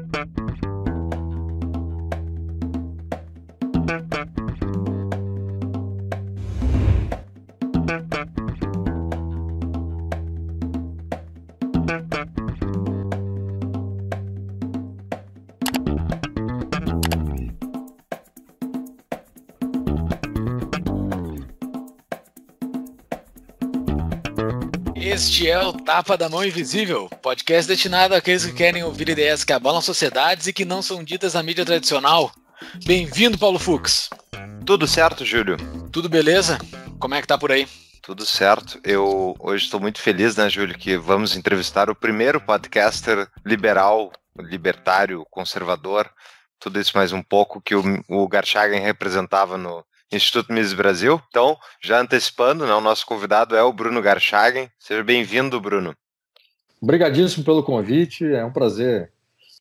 Thank you. Este é o Tapa da Mão Invisível, podcast destinado àqueles que querem ouvir ideias que abalam sociedades e que não são ditas na mídia tradicional. Bem-vindo, Paulo Fux. Tudo certo, Júlio? Tudo beleza? Como é que tá por aí? Tudo certo. Eu hoje estou muito feliz, né, Júlio, que vamos entrevistar o primeiro podcaster liberal, libertário, conservador, tudo isso mais um pouco que o, o Garchagen representava no, Instituto Mises Brasil. Então, já antecipando, né, o nosso convidado é o Bruno Garchagen. Seja bem-vindo, Bruno. Obrigadíssimo pelo convite, é um prazer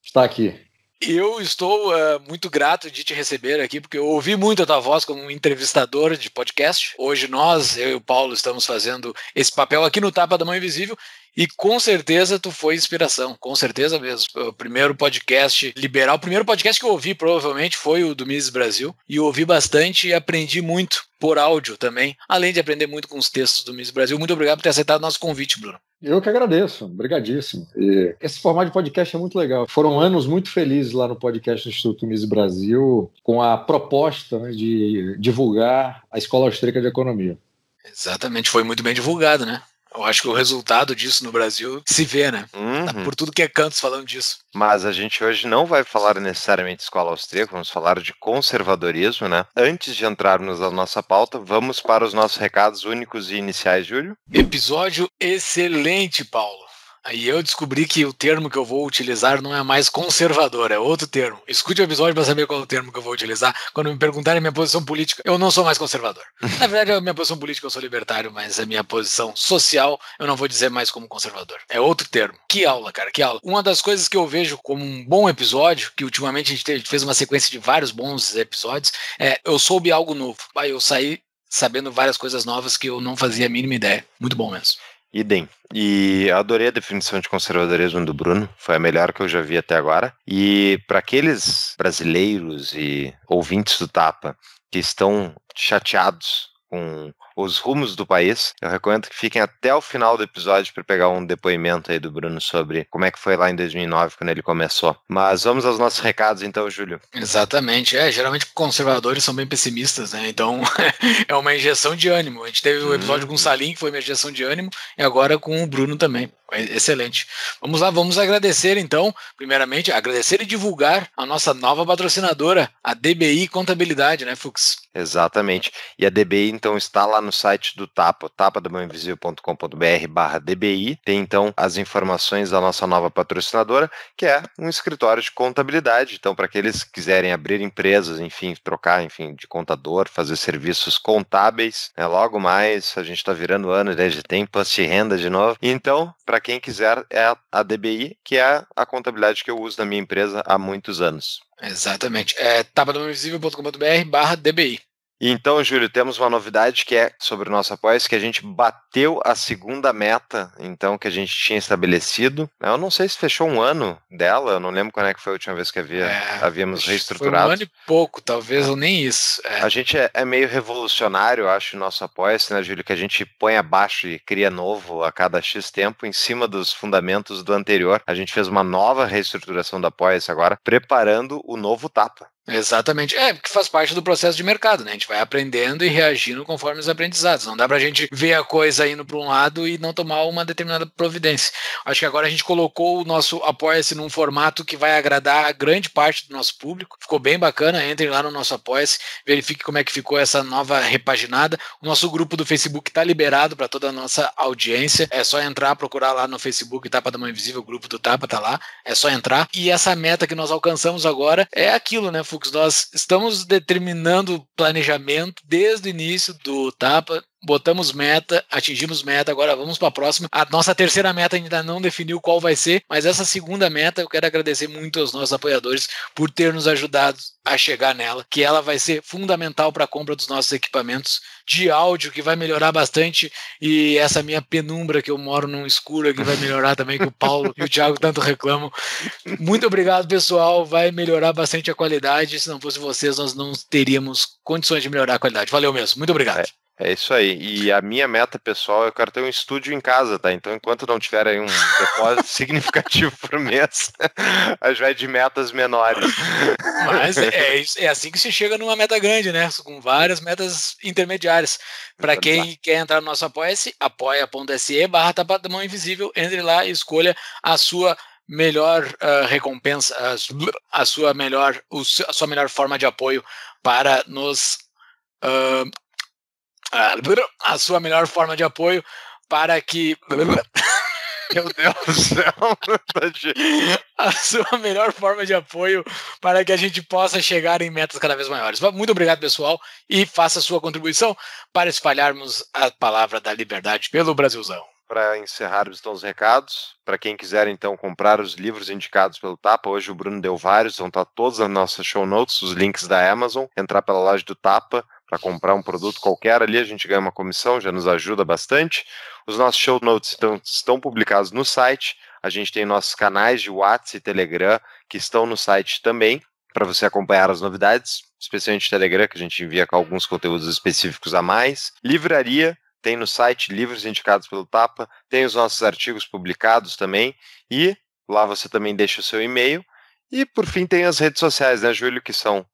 estar aqui. Eu estou uh, muito grato de te receber aqui, porque eu ouvi muito a tua voz como um entrevistador de podcast. Hoje nós, eu e o Paulo, estamos fazendo esse papel aqui no Tapa da Mão Invisível e com certeza tu foi inspiração, com certeza mesmo. O primeiro podcast liberal, o primeiro podcast que eu ouvi provavelmente foi o do Mises Brasil, e eu ouvi bastante e aprendi muito por áudio também, além de aprender muito com os textos do Mises Brasil. Muito obrigado por ter aceitado nosso convite, Bruno. Eu que agradeço, obrigadíssimo. E esse formato de podcast é muito legal. Foram anos muito felizes lá no podcast do Instituto Mises Brasil, com a proposta né, de divulgar a Escola Austríaca de Economia. Exatamente, foi muito bem divulgado, né? Eu acho que o resultado disso no Brasil se vê, né? Tá uhum. Tá por tudo que é cantos falando disso. Mas a gente hoje não vai falar necessariamente de escola austríaca, vamos falar de conservadorismo, né? Antes de entrarmos na nossa pauta, vamos para os nossos recados únicos e iniciais, Júlio. Episódio excelente, Paulo. Aí eu descobri que o termo que eu vou utilizar não é mais conservador, é outro termo. Escute o episódio para saber qual é o termo que eu vou utilizar. Quando me perguntarem minha posição política, eu não sou mais conservador. Na verdade, a minha posição política eu sou libertário, mas a minha posição social eu não vou dizer mais como conservador. É outro termo. Que aula, cara, que aula. Uma das coisas que eu vejo como um bom episódio, que ultimamente a gente, a gente fez uma sequência de vários bons episódios, é eu soube algo novo. Aí eu saí sabendo várias coisas novas que eu não fazia a mínima ideia. Muito bom mesmo. Idem. E adorei a definição de conservadorismo do Bruno, foi a melhor que eu já vi até agora. E para aqueles brasileiros e ouvintes do Tapa que estão chateados com os rumos do país. Eu recomendo que fiquem até o final do episódio para pegar um depoimento aí do Bruno sobre como é que foi lá em 2009 quando ele começou. Mas vamos aos nossos recados então, Júlio. Exatamente. É, geralmente conservadores são bem pessimistas, né? Então é uma injeção de ânimo. A gente teve o um uhum. episódio hum. com o Salim que foi uma injeção de ânimo e agora com o Bruno também. Excelente. Vamos lá, vamos agradecer então, primeiramente, agradecer e divulgar a nossa nova patrocinadora, a DBI Contabilidade, né, Fux? Exatamente. E a DBI então está lá no site do Tapa, tapadomainvisível.com.br/barra DBI. Tem então as informações da nossa nova patrocinadora, que é um escritório de contabilidade. Então, para aqueles que quiserem abrir empresas, enfim, trocar, enfim, de contador, fazer serviços contábeis, né? logo mais a gente está virando ano, desde né, tempos de renda de novo. Então, para para quem quiser, é a DBI, que é a contabilidade que eu uso na minha empresa há muitos anos. Exatamente. É tabadomainvisível.com.br barra DBI. Então, Júlio, temos uma novidade que é sobre o nosso apoia que a gente bateu a segunda meta, então, que a gente tinha estabelecido. Né? Eu não sei se fechou um ano dela, eu não lembro quando é que foi a última vez que havia, é, havíamos reestruturado. um ano e pouco, talvez, é. ou nem isso. É. A gente é, é, meio revolucionário, eu acho, o nosso apoia né, Júlio, que a gente põe abaixo e cria novo a cada X tempo, em cima dos fundamentos do anterior. A gente fez uma nova reestruturação do apoia agora, preparando o novo tapa. Exatamente. É, porque faz parte do processo de mercado, né? A gente vai aprendendo e reagindo conforme os aprendizados. Não dá pra gente ver a coisa indo para um lado e não tomar uma determinada providência. Acho que agora a gente colocou o nosso Apoia-se num formato que vai agradar a grande parte do nosso público. Ficou bem bacana. Entrem lá no nosso Apoia-se, verifique como é que ficou essa nova repaginada. O nosso grupo do Facebook está liberado para toda a nossa audiência. É só entrar, procurar lá no Facebook Tapa da Mãe Invisível, o grupo do Tapa tá lá. É só entrar. E essa meta que nós alcançamos agora é aquilo, né? Fux, nós estamos determinando o planejamento desde o início do TAPA, botamos meta, atingimos meta, agora vamos para a próxima. A nossa terceira meta ainda não definiu qual vai ser, mas essa segunda meta eu quero agradecer muito aos nossos apoiadores por ter nos ajudado a chegar nela, que ela vai ser fundamental para a compra dos nossos equipamentos de áudio, que vai melhorar bastante, e essa minha penumbra que eu moro num escuro que vai melhorar também, que o Paulo e o Thiago tanto reclamam. Muito obrigado, pessoal, vai melhorar bastante a qualidade, se não fosse vocês nós não teríamos condições de melhorar a qualidade. Valeu mesmo, muito obrigado. É. É isso aí. E a minha meta pessoal, eu quero ter um estúdio em casa, tá? Então, enquanto não tiver aí um depósito significativo por mês, a gente vai de metas menores. Mas é, é, é, assim que se chega numa meta grande, né? Com várias metas intermediárias. Para quem quer entrar no nosso Apoia-se, apoia.se barra mão invisível, entre lá e escolha a sua melhor uh, recompensa, a, sua melhor, a sua melhor forma de apoio para nos uh, ah, a sua melhor forma de apoio para que. Meu Deus do céu! a sua melhor forma de apoio para que a gente possa chegar em metas cada vez maiores. Muito obrigado, pessoal, e faça a sua contribuição para espalharmos a palavra da liberdade pelo Brasilzão. Para encerrar então os recados, para quem quiser então comprar os livros indicados pelo Tapa, hoje o Bruno deu vários, vão estar todas as nossas show notes, os links da Amazon, entrar pela loja do Tapa, para comprar um produto qualquer ali, a gente ganha uma comissão, já nos ajuda bastante. Os nossos show notes estão, estão publicados no site, a gente tem nossos canais de WhatsApp e Telegram que estão no site também, para você acompanhar as novidades, especialmente Telegram, que a gente envia com alguns conteúdos específicos a mais. Livraria, tem no site livros indicados pelo Tapa, tem os nossos artigos publicados também, e lá você também deixa o seu e-mail. E por fim tem as redes sociais, né, Júlio, que são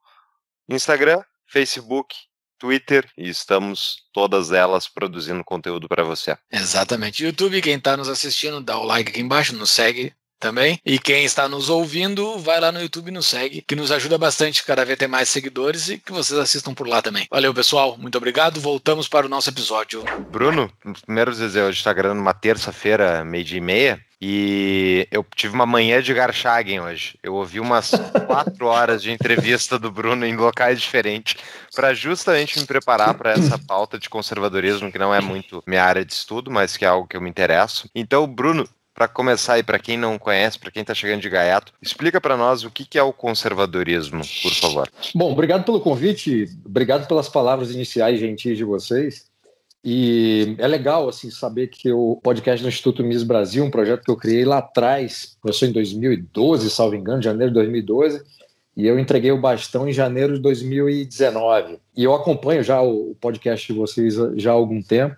Instagram, Facebook Twitter e estamos todas elas produzindo conteúdo para você. Exatamente. YouTube, quem está nos assistindo, dá o like aqui embaixo, nos segue também. E quem está nos ouvindo, vai lá no YouTube e nos segue, que nos ajuda bastante cada vez ter mais seguidores e que vocês assistam por lá também. Valeu, pessoal. Muito obrigado. Voltamos para o nosso episódio. Bruno, primeiro dizer, hoje está gravando uma terça-feira, meio-dia e meia. E eu tive uma manhã de Garchagen hoje. Eu ouvi umas quatro horas de entrevista do Bruno em locais diferentes para justamente me preparar para essa pauta de conservadorismo, que não é muito minha área de estudo, mas que é algo que eu me interesso. Então, Bruno, para começar e para quem não conhece, para quem está chegando de gaiato, explica para nós o que, que, é o conservadorismo, por favor. Bom, obrigado pelo convite, obrigado pelas palavras iniciais gentis de vocês. E é legal assim saber que o podcast do Instituto Miss Brasil, um projeto que eu criei lá atrás, começou em 2012, salvo engano, janeiro de 2012, e eu entreguei o bastão em janeiro de 2019. E eu acompanho já o podcast de vocês já há algum tempo,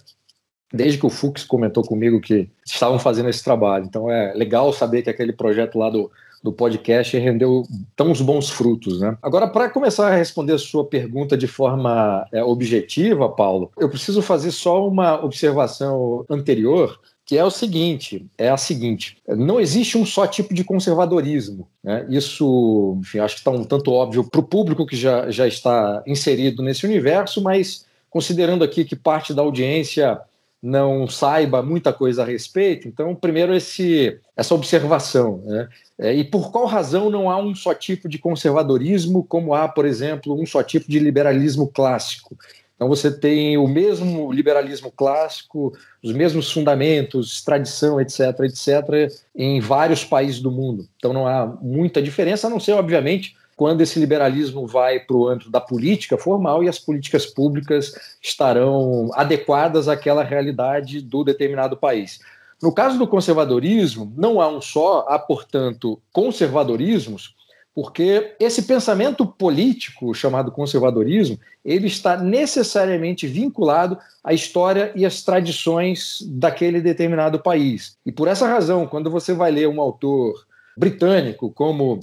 desde que o Fux comentou comigo que estavam fazendo esse trabalho. Então é legal saber que aquele projeto lá do do podcast e rendeu tão bons frutos, né? Agora, para começar a responder a sua pergunta de forma é, objetiva, Paulo, eu preciso fazer só uma observação anterior que é o seguinte, é a seguinte, não existe um só tipo de conservadorismo. Né? Isso, enfim, acho que está um tanto óbvio para o público que já, já está inserido nesse universo, mas considerando aqui que parte da audiência não saiba muita coisa a respeito. Então, primeiro, esse, essa observação. Né? É, e por qual razão não há um só tipo de conservadorismo, como há, por exemplo, um só tipo de liberalismo clássico? Então, você tem o mesmo liberalismo clássico, os mesmos fundamentos, tradição, etc., etc., em vários países do mundo. Então, não há muita diferença, a não ser, obviamente, quando esse liberalismo vai para o âmbito da política formal e as políticas públicas estarão adequadas àquela realidade do determinado país. No caso do conservadorismo, não há um só, há, portanto, conservadorismos, porque esse pensamento político chamado conservadorismo, ele está necessariamente vinculado à história e às tradições daquele determinado país. E por essa razão, quando você vai ler um autor britânico como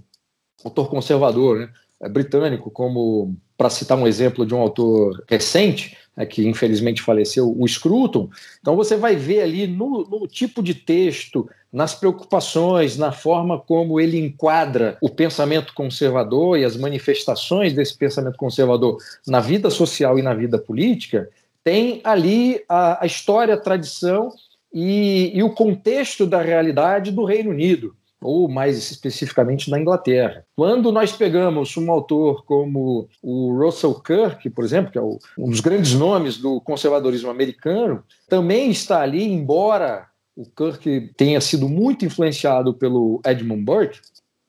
autor conservador né, é britânico, como, para citar um exemplo de um autor recente, né, que infelizmente faleceu, o Scruton. Então você vai ver ali no, no tipo de texto, nas preocupações, na forma como ele enquadra o pensamento conservador e as manifestações desse pensamento conservador na vida social e na vida política, tem ali a, a história, a tradição e, e, o contexto da realidade do Reino Unido ou mais especificamente na Inglaterra. Quando nós pegamos um autor como o Russell Kirk, por exemplo, que é um dos grandes nomes do conservadorismo americano, também está ali, embora o Kirk tenha sido muito influenciado pelo Edmund Burke,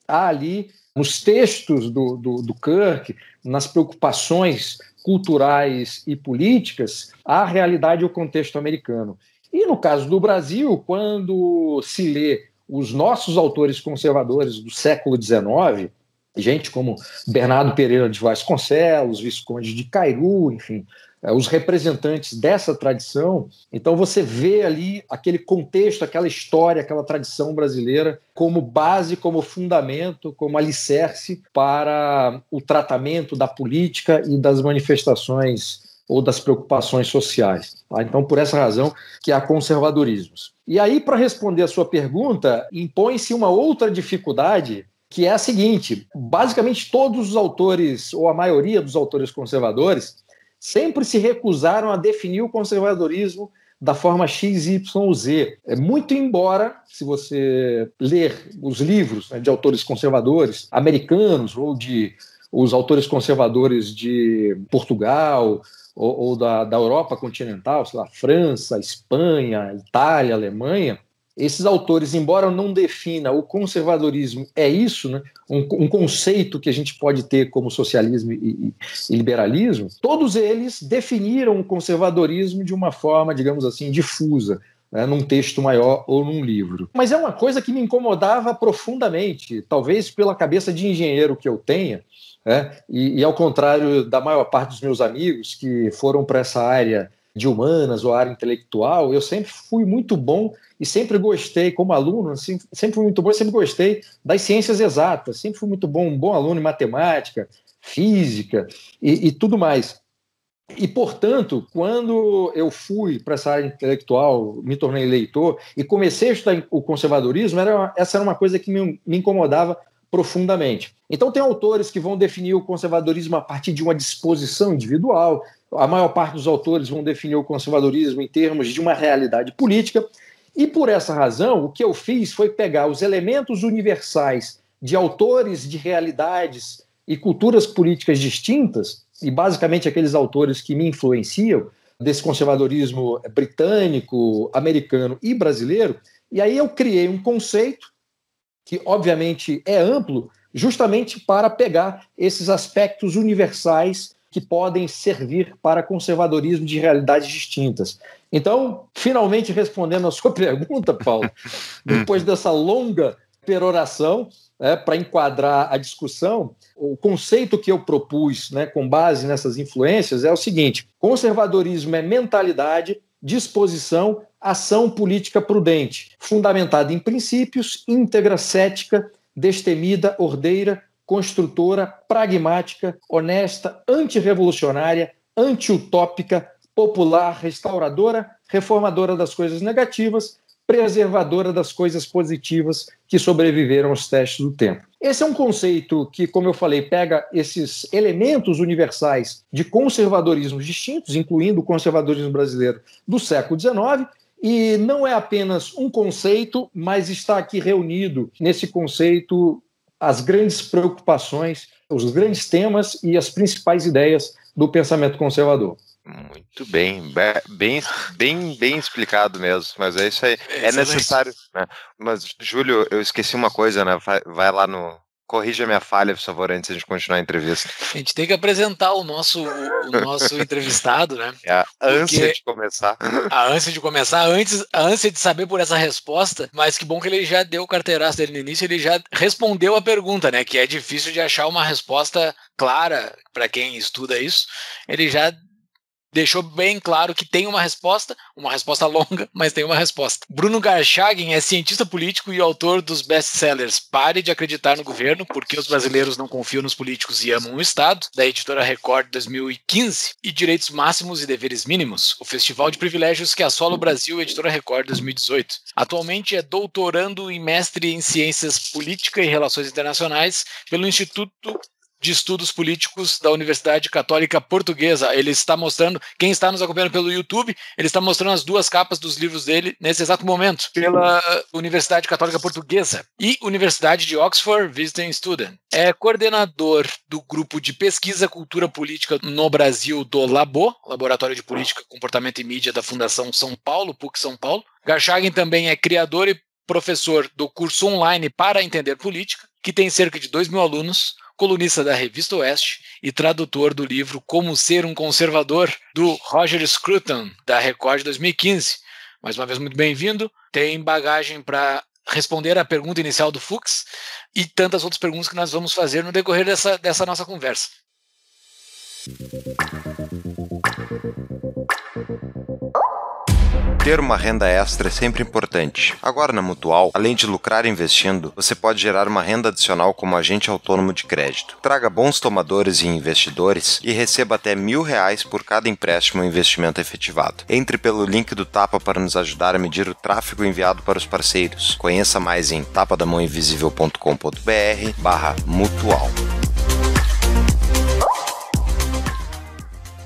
há ali nos textos do, do, do Kirk, nas preocupações culturais e políticas, a realidade e o contexto americano. E no caso do Brasil, quando se lê os nossos autores conservadores do século XIX, gente como Bernardo Pereira de Vasconcelos, Visconde de Cairu, enfim, é, os representantes dessa tradição. Então você vê ali aquele contexto, aquela história, aquela tradição brasileira como base, como fundamento, como alicerce para o tratamento da política e das manifestações ou das preocupações sociais. Tá? Então, por essa razão que há conservadorismos. E aí, para responder a sua pergunta, impõe-se uma outra dificuldade que é a seguinte: basicamente todos os autores, ou a maioria dos autores conservadores, sempre se recusaram a definir o conservadorismo da forma XYZ. É muito embora, se você ler os livros né, de autores conservadores americanos ou de os autores conservadores de Portugal ou, ou da, da Europa continental, sei lá, França, Espanha, Itália, Alemanha, esses autores, embora não defina o conservadorismo, é isso, né? um, um conceito que a gente pode ter como socialismo e, e, liberalismo, todos eles definiram o conservadorismo de uma forma, digamos assim, difusa. Né? num texto maior ou num livro. Mas é uma coisa que me incomodava profundamente, talvez pela cabeça de engenheiro que eu tenha, né? E, e ao contrário da maior parte dos meus amigos que foram para essa área de humanas ou área intelectual, eu sempre fui muito bom e sempre gostei, como aluno, assim, sempre fui muito bom e sempre gostei das ciências exatas, sempre fui muito bom, um bom aluno em matemática, física e, e tudo mais. E, portanto, quando eu fui para essa área intelectual, me tornei leitor e comecei a estudar o conservadorismo, era uma, essa era uma coisa que me, me incomodava profundamente. Então, tem autores que vão definir o conservadorismo a partir de uma disposição individual, a maior parte dos autores vão definir o conservadorismo em termos de uma realidade política, e por essa razão, o que eu fiz foi pegar os elementos universais de autores de realidades e culturas políticas distintas, e basicamente aqueles autores que me influenciam, desse conservadorismo britânico, americano e brasileiro, e aí eu criei um conceito que obviamente é amplo, justamente para pegar esses aspectos universais que podem servir para conservadorismo de realidades distintas. Então, finalmente respondendo a sua pergunta, Paulo, hum. depois dessa longa peroração, né, para enquadrar a discussão, o conceito que eu propus né, com base nessas influências é o seguinte: conservadorismo é mentalidade, disposição, ação política prudente, fundamentada em princípios, íntegra, cética, destemida, ordeira, construtora, pragmática, honesta, antirrevolucionária, antiutópica, popular, restauradora, reformadora das coisas negativas, preservadora das coisas positivas que sobreviveram aos testes do tempo. Esse é um conceito que, como eu falei, pega esses elementos universais de conservadorismos distintos, incluindo o conservadorismo brasileiro do século XIX, e não é apenas um conceito, mas está aqui reunido nesse conceito as grandes preocupações, os grandes temas e as principais ideias do pensamento conservador. Muito bem, bem, bem, bem explicado mesmo, mas é isso aí. É, é necessário. Né? Mas, Júlio, eu esqueci uma coisa, né? Vai, vai lá no, Corrija minha falha, por favor, antes de a gente continuar a entrevista. A gente tem que apresentar o nosso, o nosso entrevistado, né? É a ânsia de começar. A ânsia de começar, antes, a ânsia de saber por essa resposta, mas que bom que ele já deu o carteiraço dele no início, ele já respondeu a pergunta, né? Que é difícil de achar uma resposta clara para quem estuda isso. Ele já deixou bem claro que tem uma resposta, uma resposta longa, mas tem uma resposta. Bruno Garchagin é cientista político e autor dos best-sellers Pare de Acreditar no Governo, porque os brasileiros não confiam nos políticos e amam o Estado, da editora Record 2015, e Direitos Máximos e Deveres Mínimos, o festival de privilégios que assola o Brasil, editora Record 2018. Atualmente é doutorando e mestre em Ciências Política e Relações Internacionais pelo Instituto de Estudos Políticos da Universidade Católica Portuguesa. Ele está mostrando, quem está nos acompanhando pelo YouTube, ele está mostrando as duas capas dos livros dele nesse exato momento, pela uh, Universidade Católica Portuguesa e Universidade de Oxford Visiting Student. É coordenador do grupo de pesquisa Cultura Política no Brasil do Labo, Laboratório de Política, Comportamento e Mídia da Fundação São Paulo, PUC São Paulo. Garchagen também é criador e professor do curso online para entender política, que tem cerca de 2 mil alunos, colunista da revista Oeste e tradutor do livro Como Ser um Conservador, do Roger Scruton, da Record 2015. Mais uma vez, muito bem-vindo. Tem bagagem para responder à pergunta inicial do Fux e tantas outras perguntas que nós vamos fazer no decorrer dessa, dessa nossa conversa. Ter uma renda extra é sempre importante. Agora na Mutual, além de lucrar investindo, você pode gerar uma renda adicional como agente autônomo de crédito. Traga bons tomadores e investidores e receba até mil reais por cada empréstimo ou investimento efetivado. Entre pelo link do Tapa para nos ajudar a medir o tráfego enviado para os parceiros. Conheça mais em tapadamãoinvisível.com.br barra mutual.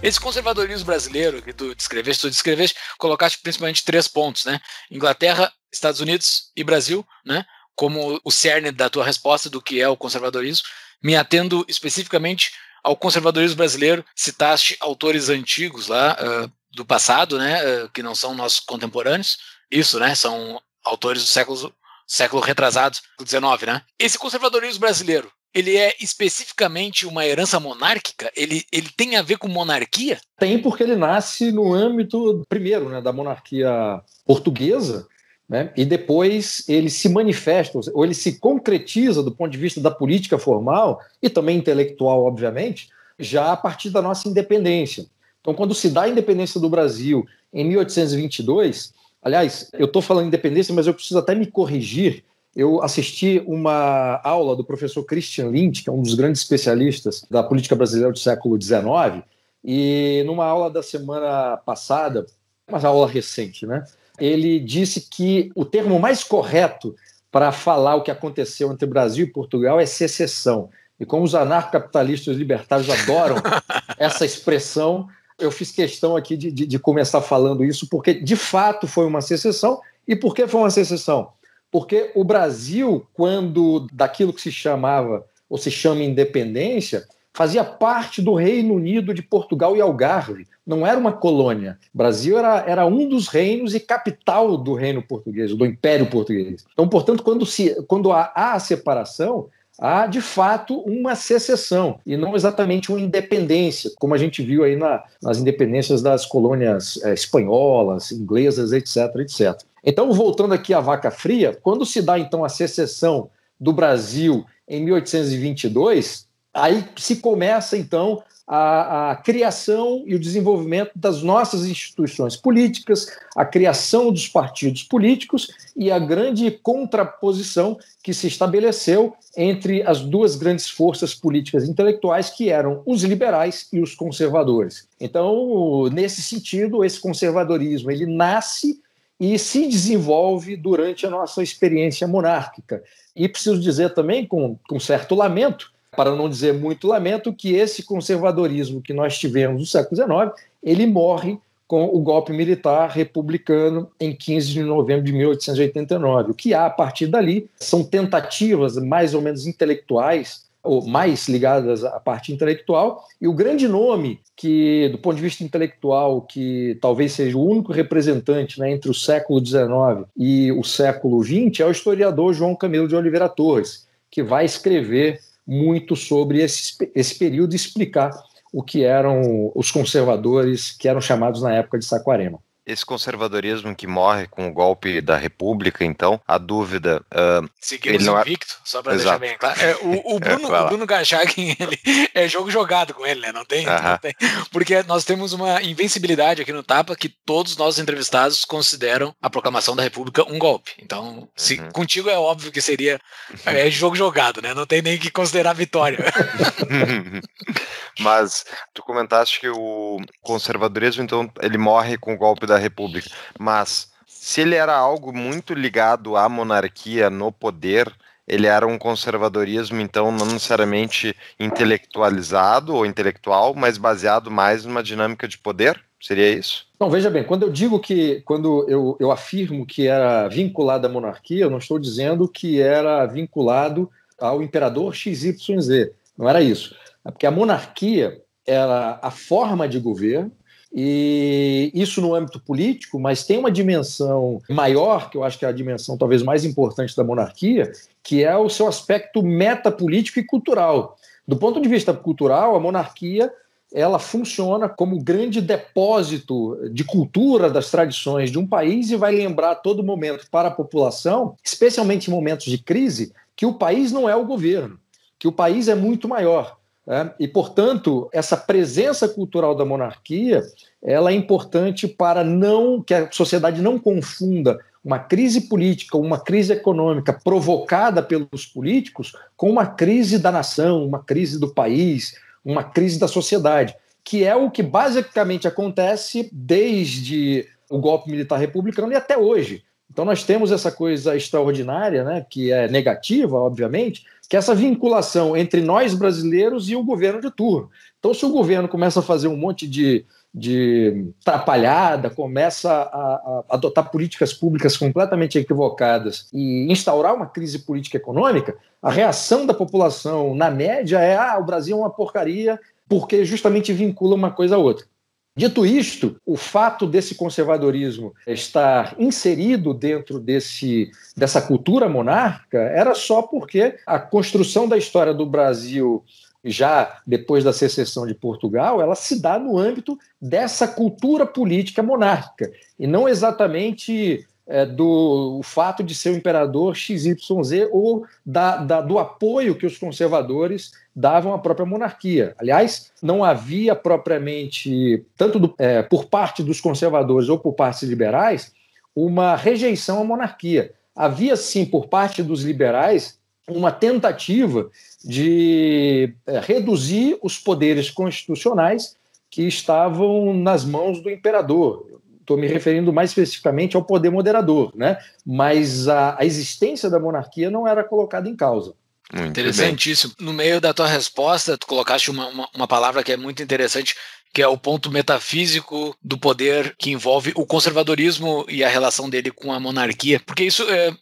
Esse conservadorismo brasileiro que tu descreveste, tu descreveste, colocaste principalmente três pontos, né? Inglaterra, Estados Unidos e Brasil, né? Como o cerne da tua resposta do que é o conservadorismo, me atendo especificamente ao conservadorismo brasileiro, citaste autores antigos lá uh, do passado, né? Uh, que não são nossos contemporâneos, isso, né? São autores do século século retrasado, do XIX, né? Esse conservadorismo brasileiro, ele é especificamente uma herança monárquica? Ele, ele tem a ver com monarquia? Tem, porque ele nasce no âmbito, primeiro, né, da monarquia portuguesa, né, e depois ele se manifesta, ou ele se concretiza do ponto de vista da política formal e também intelectual, obviamente, já a partir da nossa independência. Então, quando se dá a independência do Brasil em 1822, aliás, eu estou falando independência, mas eu preciso até me corrigir, eu assisti uma aula do professor Christian Lindt, que é um dos grandes especialistas da política brasileira do século XIX, e numa aula da semana passada, uma aula recente, né? Ele disse que o termo mais correto para falar o que aconteceu entre Brasil e Portugal é secessão. E como os anarcocapitalistas libertários adoram essa expressão, eu fiz questão aqui de, de, de começar falando isso, porque de fato foi uma secessão. E por que foi uma secessão? Porque o Brasil, quando daquilo que se chamava ou se chama independência, fazia parte do Reino Unido de Portugal e Algarve, não era uma colônia. O Brasil era, era um dos reinos e capital do reino português, do Império Português. Então, portanto, quando, se, quando há, há a separação, há de fato uma secessão e não exatamente uma independência, como a gente viu aí na, nas independências das colônias é, espanholas, inglesas, etc, etc. Então, voltando aqui à vaca fria, quando se dá então a secessão do Brasil em 1822, aí se começa então a, a, criação e o desenvolvimento das nossas instituições políticas, a criação dos partidos políticos e a grande contraposição que se estabeleceu entre as duas grandes forças políticas intelectuais, que eram os liberais e os conservadores. Então, nesse sentido, esse conservadorismo ele nasce e se desenvolve durante a nossa experiência monárquica. E preciso dizer também, com, com certo lamento, para não dizer muito, lamento que esse conservadorismo que nós tivemos no século XIX, ele morre com o golpe militar republicano em 15 de novembro de 1889. O que há a partir dali são tentativas mais ou menos intelectuais ou mais ligadas à parte intelectual, e o grande nome que, do ponto de vista intelectual, que talvez seja o único representante né, entre o século XIX e o século XX, é o historiador João Camilo de Oliveira Torres, que vai escrever muito sobre esse, esse período e explicar o que eram os conservadores que eram chamados na época de Saquarema esse conservadorismo que morre com o golpe da República, então, a dúvida. Uh, Seguimos ele é- invicto, é... só para deixar bem claro. É, o, o, Bruno, é, Bruno Gachagin, ele é jogo jogado com ele, né? Não tem, uh -huh. não tem, Porque nós temos uma invencibilidade aqui no Tapa que todos nós entrevistados consideram a proclamação da República um golpe. Então, se uh uhum. -huh. contigo é óbvio que seria é jogo jogado, né? Não tem nem que considerar vitória. Mas tu comentaste que o conservadorismo, então, ele morre com o golpe da república. Mas se ele era algo muito ligado à monarquia no poder, ele era um conservadorismo, então, não necessariamente intelectualizado ou intelectual, mas baseado mais numa dinâmica de poder? Seria isso? Não, veja bem, quando eu digo que, quando eu, eu afirmo que era vinculado à monarquia, eu não estou dizendo que era vinculado ao imperador XYZ. Não era isso. É porque a monarquia era a forma de governo e isso no âmbito político, mas tem uma dimensão maior, que eu acho que é a dimensão talvez mais importante da monarquia, que é o seu aspecto metapolítico e cultural. Do ponto de vista cultural, a monarquia ela funciona como grande depósito de cultura das tradições de um país e vai lembrar a todo momento para a população, especialmente em momentos de crise, que o país não é o governo, que o país é muito maior é, e, portanto, essa presença cultural da monarquia ela é importante para não que a sociedade não confunda uma crise política, uma crise econômica provocada pelos políticos com uma crise da nação, uma crise do país, uma crise da sociedade, que é o que basicamente acontece desde o golpe militar republicano e até hoje. Então nós temos essa coisa extraordinária, né, que é negativa, obviamente, que é essa vinculação entre nós brasileiros e o governo de turno. Então, se o governo começa a fazer um monte de, de atrapalhada, começa a, a, adotar políticas públicas completamente equivocadas e instaurar uma crise política econômica, a reação da população, na média, é: ah, o Brasil é uma porcaria, porque justamente vincula uma coisa a outra. Dito isto, o fato desse conservadorismo estar inserido dentro desse, dessa cultura monárquica era só porque a construção da história do Brasil já depois da secessão de Portugal, ela se dá no âmbito dessa cultura política monárquica, e não exatamente é, do fato de ser o imperador XYZ ou da, da, do apoio que os conservadores davam à própria monarquia. Aliás, não havia propriamente, tanto do, é, por parte dos conservadores ou por parte dos liberais, uma rejeição à monarquia. Havia, sim, por parte dos liberais, uma tentativa de é, reduzir os poderes constitucionais que estavam nas mãos do imperador estou me referindo mais especificamente ao poder moderador, né? Mas a, a existência da monarquia não era colocada em causa. Muito Interessantíssimo. Bem. No meio da tua resposta, tu colocaste uma, uma, uma, palavra que é muito interessante, que é o ponto metafísico do poder que envolve o conservadorismo e a relação dele com a monarquia. Porque isso é,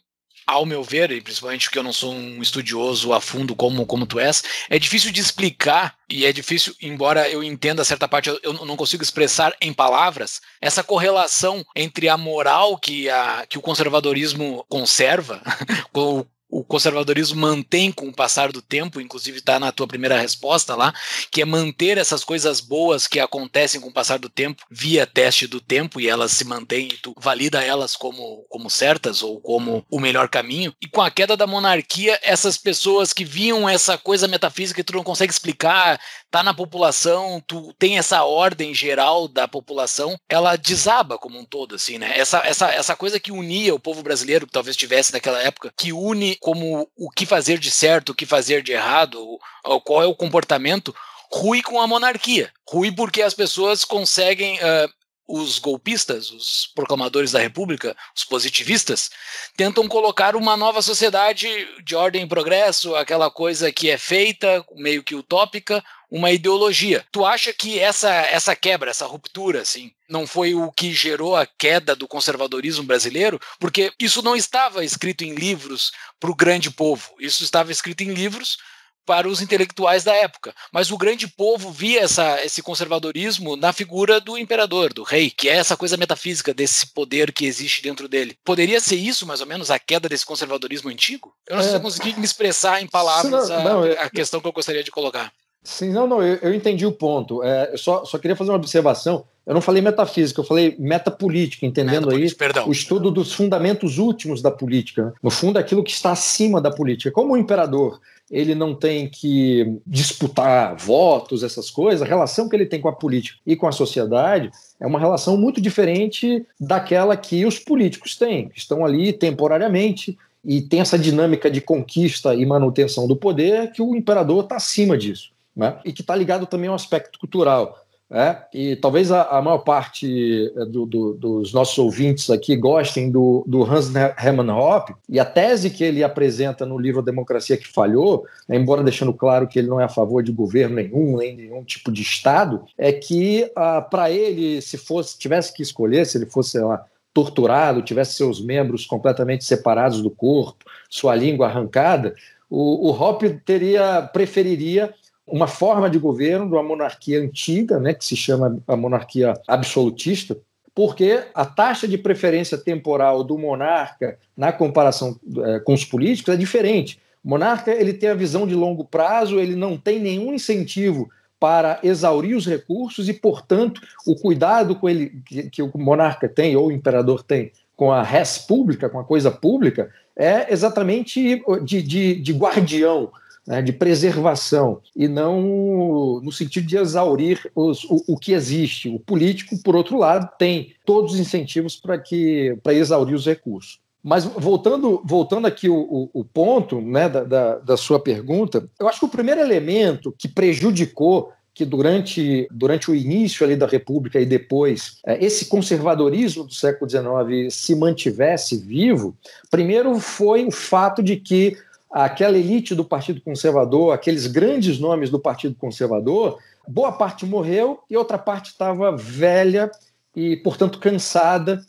ao meu ver, e principalmente porque eu não sou um estudioso a fundo como, como tu és, é difícil de explicar, e é difícil, embora eu entenda certa parte, eu, não consigo expressar em palavras, essa correlação entre a moral que, a, que o conservadorismo conserva, o o conservadorismo mantém com o passar do tempo, inclusive está na tua primeira resposta lá, que é manter essas coisas boas que acontecem com o passar do tempo via teste do tempo e elas se mantêm e tu valida elas como, como certas ou como o melhor caminho. E com a queda da monarquia, essas pessoas que viam essa coisa metafísica que tu não consegue explicar, tá na população, tu tem essa ordem geral da população, ela desaba como um todo, assim, né? Essa, essa, essa coisa que unia o povo brasileiro, que talvez tivesse naquela época, que une como o que fazer de certo, o que fazer de errado, qual é o comportamento, ruim com a monarquia. Ruim porque as pessoas conseguem, uh, os golpistas, os proclamadores da república, os positivistas, tentam colocar uma nova sociedade de ordem e progresso, aquela coisa que é feita, meio que utópica, uma ideologia. Tu acha que essa, essa quebra, essa ruptura, assim, não foi o que gerou a queda do conservadorismo brasileiro? Porque isso não estava escrito em livros para o grande povo, isso estava escrito em livros para os intelectuais da época. Mas o grande povo via essa, esse conservadorismo na figura do imperador, do rei, que é essa coisa metafísica desse poder que existe dentro dele. Poderia ser isso, mais ou menos, a queda desse conservadorismo antigo? Eu não é. sei se eu é. consegui me expressar em palavras não, não, a, a é questão que eu gostaria de colocar. Sim, não, não, eu, eu entendi o ponto. É, eu só, só queria fazer uma observação. Eu não falei metafísica, eu falei metapolítica, entendendo metapolítica, aí perdão. o estudo dos fundamentos últimos da política. Né? No fundo, é aquilo que está acima da política. Como o imperador ele não tem que disputar votos, essas coisas, a relação que ele tem com a política e com a sociedade é uma relação muito diferente daquela que os políticos têm, que estão ali temporariamente, e tem essa dinâmica de conquista e manutenção do poder que o imperador está acima disso né? e que está ligado também ao aspecto cultural. É, e talvez a, a maior parte eh, do, do, dos nossos ouvintes aqui gostem do, do Hans Hermann Hoppe, e a tese que ele apresenta no livro A Democracia que Falhou, né, embora deixando claro que ele não é a favor de governo nenhum, nem nenhum tipo de Estado, é que ah, para ele, se fosse tivesse que escolher, se ele fosse lá, torturado, tivesse seus membros completamente separados do corpo, sua língua arrancada, o, o Hoppe teria, preferiria uma forma de governo de uma monarquia antiga, né, que se chama a monarquia absolutista, porque a taxa de preferência temporal do monarca na comparação é, com os políticos é diferente. O monarca ele tem a visão de longo prazo, ele não tem nenhum incentivo para exaurir os recursos e, portanto, o cuidado com ele que, que o monarca tem ou o imperador tem com a res pública, com a coisa pública, é exatamente de, de, de guardião né, de preservação, e não no sentido de exaurir os, o, o que existe. O político, por outro lado, tem todos os incentivos para que para exaurir os recursos. Mas voltando, voltando aqui o, o, o ponto né, da, da, da, sua pergunta, eu acho que o primeiro elemento que prejudicou que durante, durante o início ali da República e depois é, esse conservadorismo do século XIX se mantivesse vivo, primeiro foi o fato de que aquela elite do Partido Conservador, aqueles grandes nomes do Partido Conservador, boa parte morreu e outra parte estava velha e, portanto, cansada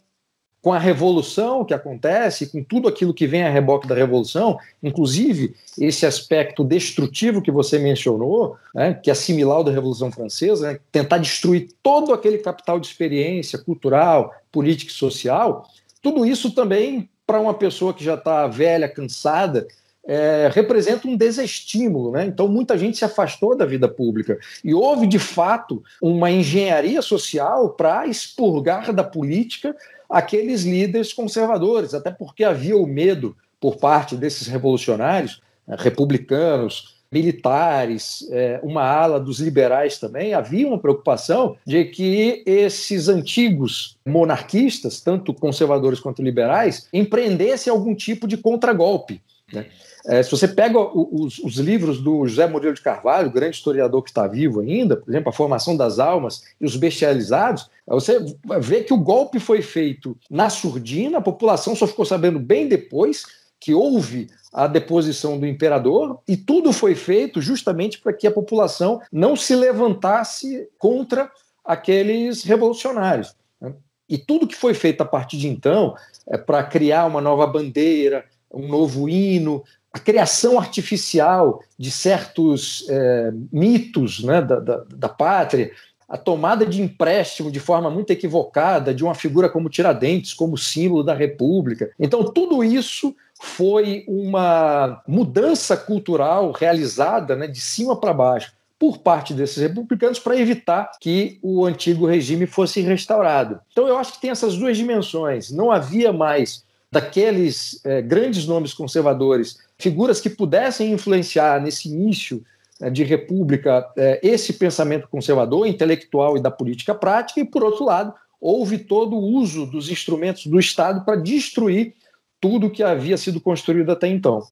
com a revolução que acontece, com tudo aquilo que vem a reboque da revolução, inclusive esse aspecto destrutivo que você mencionou, né, que é similar ao da Revolução Francesa, né, tentar destruir todo aquele capital de experiência cultural, política e social, tudo isso também para uma pessoa que já está velha, cansada, é, representa um desestímulo. Né? Então, muita gente se afastou da vida pública. E houve, de fato, uma engenharia social para expurgar da política aqueles líderes conservadores, até porque havia o medo por parte desses revolucionários, né, republicanos, militares, é, uma ala dos liberais também, havia uma preocupação de que esses antigos monarquistas, tanto conservadores quanto liberais, empreendessem algum tipo de contragolpe. Né? É, se você pega os, os, livros do José Murilo de Carvalho, grande historiador que está vivo ainda, por exemplo, A Formação das Almas e os Bestializados, você vê que o golpe foi feito na surdina, a população só ficou sabendo bem depois que houve a deposição do imperador e tudo foi feito justamente para que a população não se levantasse contra aqueles revolucionários. Né? E tudo que foi feito a partir de então é para criar uma nova bandeira, um novo hino, a criação artificial de certos é, mitos né, da, da, da, pátria, a tomada de empréstimo de forma muito equivocada de uma figura como Tiradentes, como símbolo da República. Então, tudo isso foi uma mudança cultural realizada né, de cima para baixo por parte desses republicanos para evitar que o antigo regime fosse restaurado. Então, eu acho que tem essas duas dimensões. Não havia mais daqueles é, grandes nomes conservadores figuras que pudessem influenciar nesse início né, de república é, esse pensamento conservador, intelectual e da política prática, e por outro lado, houve todo o uso dos instrumentos do Estado para destruir tudo que havia sido construído até então.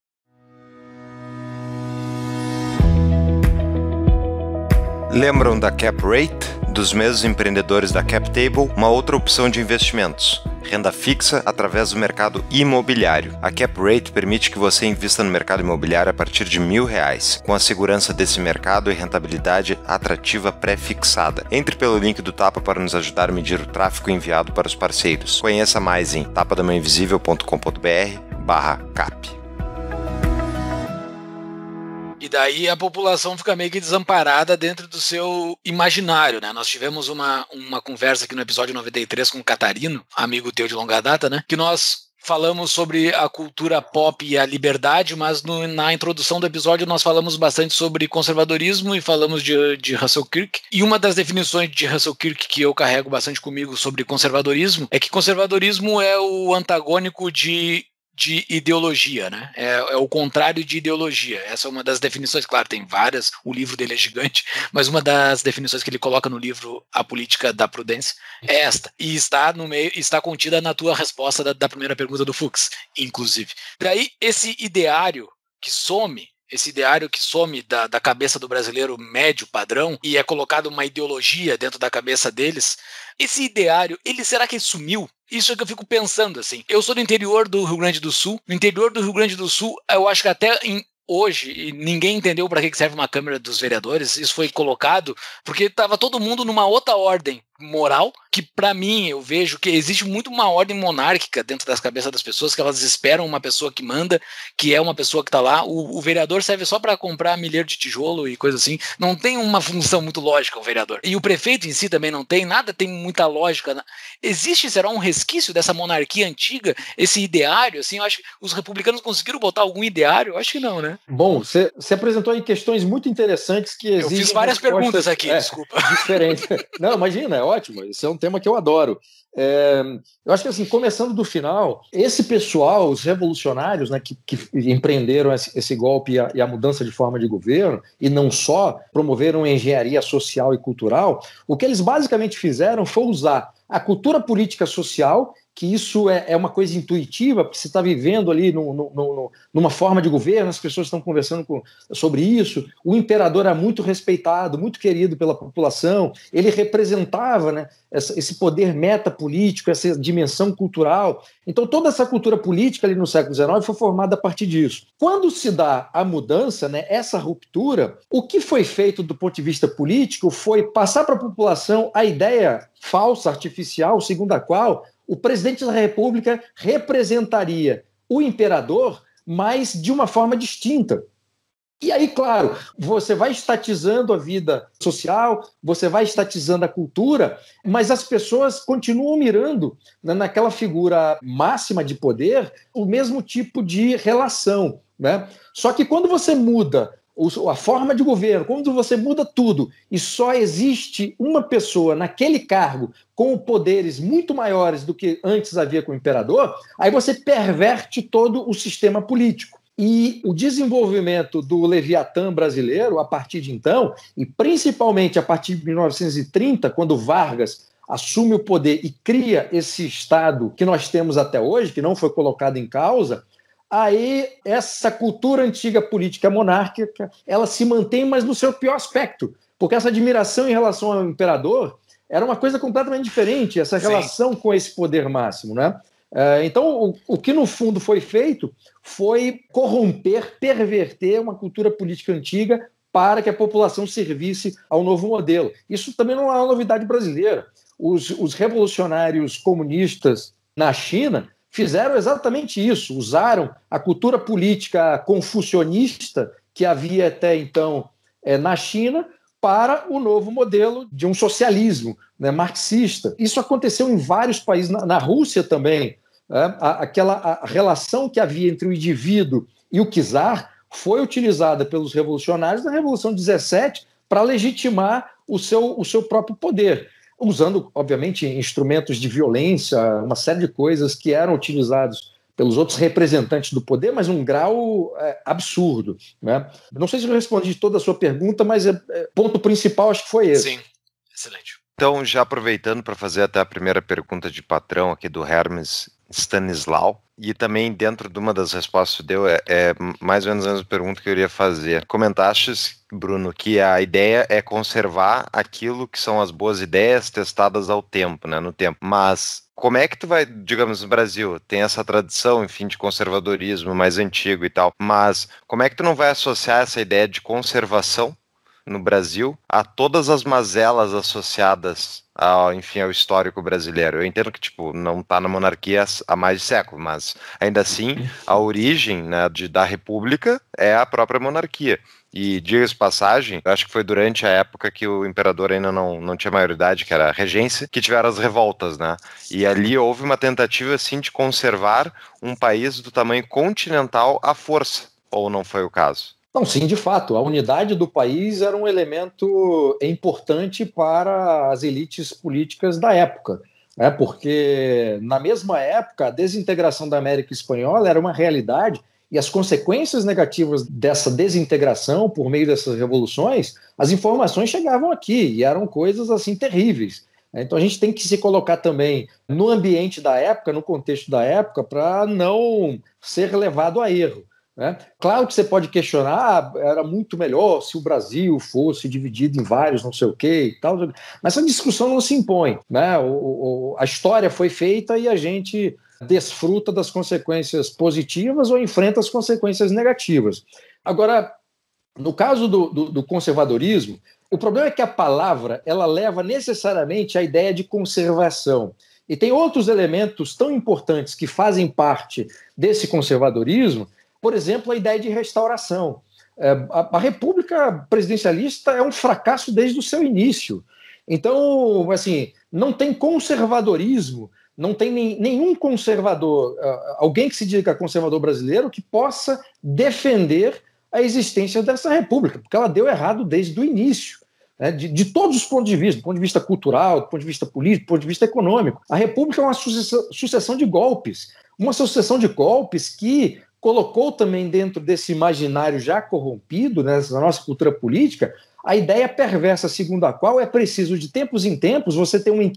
Lembram da cap rate? Dos mesmos empreendedores da cap table, uma outra opção de investimentos renda fixa através do mercado imobiliário. A cap rate permite que você invista no mercado imobiliário a partir de mil reais, com a segurança desse mercado e rentabilidade atrativa pré-fixada. Entre pelo link do Tapa para nos ajudar a medir o tráfego enviado para os parceiros. Conheça mais em tapadamainvisível.com.br barra cap. E daí a população fica meio que desamparada dentro do seu imaginário, né? Nós tivemos uma, uma conversa aqui no episódio 93 com o Catarino, amigo teu de longa data, né? Que nós falamos sobre a cultura pop e a liberdade, mas no, na introdução do episódio nós falamos bastante sobre conservadorismo e falamos de, de Russell Kirk. E uma das definições de Russell Kirk que eu carrego bastante comigo sobre conservadorismo é que conservadorismo é o antagônico de de ideologia, né? É, é, o contrário de ideologia. Essa é uma das definições, claro, tem várias, o livro dele é gigante, mas uma das definições que ele coloca no livro A Política da Prudência é esta. E está no meio, está contida na tua resposta da, da primeira pergunta do Fux, inclusive. Daí, esse ideário que some esse ideário que some da, da cabeça do brasileiro médio padrão e é colocado uma ideologia dentro da cabeça deles. Esse ideário, ele será que sumiu? Isso é que eu fico pensando, assim. Eu sou do interior do Rio Grande do Sul. No interior do Rio Grande do Sul, eu acho que até em, hoje ninguém entendeu para que serve uma Câmara dos Vereadores. Isso foi colocado porque estava todo mundo numa outra ordem moral, que para mim eu vejo que existe muito uma ordem monárquica dentro das cabeças das pessoas, que elas esperam uma pessoa que manda, que é uma pessoa que está lá. O, o, vereador serve só para comprar milheiro de tijolo e coisa assim. Não tem uma função muito lógica o vereador. E o prefeito em si também não tem, nada tem muita lógica. Existe, será um resquício dessa monarquia antiga, esse ideário, assim? Eu acho que os republicanos conseguiram botar algum ideário? Eu acho que não, né? Bom, você apresentou aí questões muito interessantes que existem. Eu fiz várias perguntas aqui, é, desculpa. Diferente. Não, imagina, ótimo, esse é um tema que eu adoro. É, eu acho que, assim, começando do final, esse pessoal, os revolucionários né, que, que empreenderam esse, esse golpe e a, e a, mudança de forma de governo, e não só, promoveram engenharia social e cultural, o que eles basicamente fizeram foi usar a cultura política social que isso é, é uma coisa intuitiva, porque você está vivendo ali no, no, no, numa forma de governo, as pessoas estão conversando com, sobre isso. O imperador era muito respeitado, muito querido pela população, ele representava né, essa, esse poder metapolítico, essa dimensão cultural. Então, toda essa cultura política ali no século XIX foi formada a partir disso. Quando se dá a mudança, né, essa ruptura, o que foi feito do ponto de vista político foi passar para a população a ideia falsa, artificial, segundo a qual o presidente da República representaria o imperador, mas de uma forma distinta. E aí, claro, você vai estatizando a vida social, você vai estatizando a cultura, mas as pessoas continuam mirando né, naquela figura máxima de poder o mesmo tipo de relação. Né? Só que quando você muda a forma de governo, quando você muda tudo e só existe uma pessoa naquele cargo com poderes muito maiores do que antes havia com o imperador, aí você perverte todo o sistema político. E o desenvolvimento do Leviatã brasileiro a partir de então, e principalmente a partir de 1930, quando Vargas assume o poder e cria esse Estado que nós temos até hoje, que não foi colocado em causa, Aí essa cultura antiga política monárquica, ela se mantém, mas no seu pior aspecto, porque essa admiração em relação ao imperador era uma coisa completamente diferente, essa relação Sim. com esse poder máximo, né? Eh, então, o que no fundo foi feito foi corromper, perverter uma cultura política antiga para que a população servisse ao novo modelo. Isso também não é uma novidade brasileira. Os, os revolucionários comunistas na China fizeram exatamente isso, usaram a cultura política confucionista que havia até então é, na China para o novo modelo de um socialismo né, marxista. Isso aconteceu em vários países, na, na Rússia também. É, a, aquela a relação que havia entre o indivíduo e o czar foi utilizada pelos revolucionários na Revolução 17 para legitimar o seu, o seu próprio poder usando, obviamente, instrumentos de violência, uma série de coisas que eram utilizados pelos outros representantes do poder, mas um grau é, absurdo. Né? Não sei se eu respondi toda a sua pergunta, mas é, é, ponto principal acho que foi esse. Sim, excelente. Então, já aproveitando para fazer até a primeira pergunta de patrão aqui do Hermes Stanislau. E também dentro de uma das respostas que deu, é, é, mais ou menos a mesma pergunta que eu iria fazer. Comentaste, Bruno, que a ideia é conservar aquilo que são as boas ideias testadas ao tempo, né, no tempo. Mas como é que tu vai, digamos, no Brasil tem essa tradição, enfim, de conservadorismo mais antigo e tal, mas como é que tu não vai associar essa ideia de conservação no Brasil a todas as mazelas associadas ao, enfim, ao histórico brasileiro. Eu entendo que, tipo, não está na monarquia há mais de século, mas ainda assim, a origem né, de, da república é a própria monarquia. E diga-se passagem, eu acho que foi durante a época que o imperador ainda não, não tinha maioridade, que era a regência, que tiveram as revoltas, né? E ali houve uma tentativa, assim, de conservar um país do tamanho continental à força. Ou não foi o caso? Não, sim, de fato. A unidade do país era um elemento importante para as elites políticas da época. Né? Porque, na mesma época, a desintegração da América Espanhola era uma realidade e as consequências negativas dessa desintegração por meio dessas revoluções, as informações chegavam aqui e eram coisas assim terríveis. Né? Então a gente tem que se colocar também no ambiente da época, no contexto da época, para não ser levado a erro. Né? Claro que você pode questionar, ah, era muito melhor se o Brasil fosse dividido em vários, não sei o que e tal, mas essa discussão não se impõe. Né? O, o, a história foi feita e a gente desfruta das consequências positivas ou enfrenta as consequências negativas. Agora, no caso do, do, do conservadorismo, o problema é que a palavra ela leva necessariamente à ideia de conservação. E tem outros elementos tão importantes que fazem parte desse conservadorismo por exemplo, a ideia de restauração. É, a, a República presidencialista é um fracasso desde o seu início. Então, assim, não tem conservadorismo, não tem nem, nenhum conservador, alguém que se diga conservador brasileiro, que possa defender a existência dessa república, porque ela deu errado desde o início. Né, de, de, todos os pontos de vista, do ponto de vista cultural, do ponto de vista político, do ponto de vista econômico. A República é uma sucessão, sucessão de golpes, uma sucessão de golpes que colocou também dentro desse imaginário já corrompido, nessa né, nossa cultura política, a ideia perversa segundo a qual é preciso, de tempos em tempos, você ter um,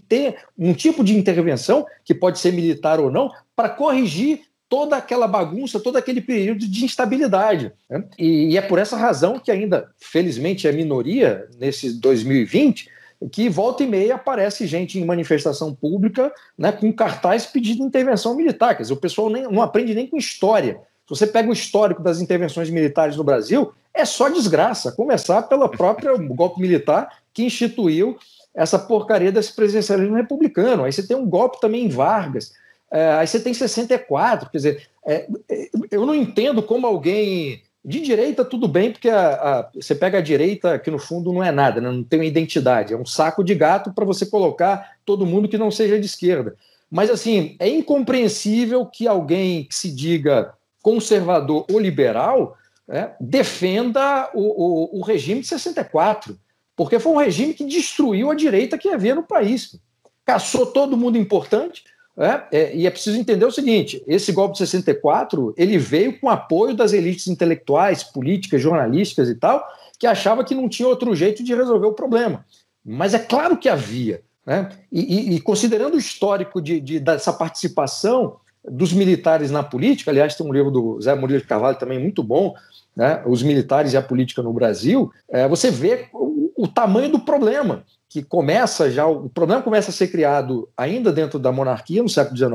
um tipo de intervenção, que pode ser militar ou não, para corrigir toda aquela bagunça, todo aquele período de instabilidade. Né? E, e é por essa razão que ainda, felizmente, é minoria nesse 2020, que volta e meia aparece gente em manifestação pública né, com cartaz pedindo intervenção militar. Quer dizer, o pessoal nem, não aprende nem com história. Se você pega o histórico das intervenções militares no Brasil, é só desgraça. Começar pela própria golpe militar que instituiu essa porcaria desse presidencialismo republicano. Aí você tem um golpe também em Vargas. É, aí você tem 64. Quer dizer, é, é, eu não entendo como alguém. De direita, tudo bem, porque a, a, você pega a direita, que no fundo não é nada, né? não tem uma identidade. É um saco de gato para você colocar todo mundo que não seja de esquerda. Mas, assim, é incompreensível que alguém que se diga conservador ou liberal né, defenda o, o, o, regime de 64, porque foi um regime que destruiu a direita que havia no país. Caçou todo mundo importante, né, é, e é preciso entender o seguinte: esse golpe de 64 ele veio com apoio das elites intelectuais, políticas, jornalísticas e tal, que achava que não tinha outro jeito de resolver o problema. Mas é claro que havia. Né? E, e, e, considerando o histórico de, de, dessa participação, dos militares na política, aliás, tem um livro do Zé Murilo de Carvalho também muito bom, né? Os militares e a política no Brasil, é, você vê o, o, tamanho do problema que começa já, o problema começa a ser criado ainda dentro da monarquia no século XIX,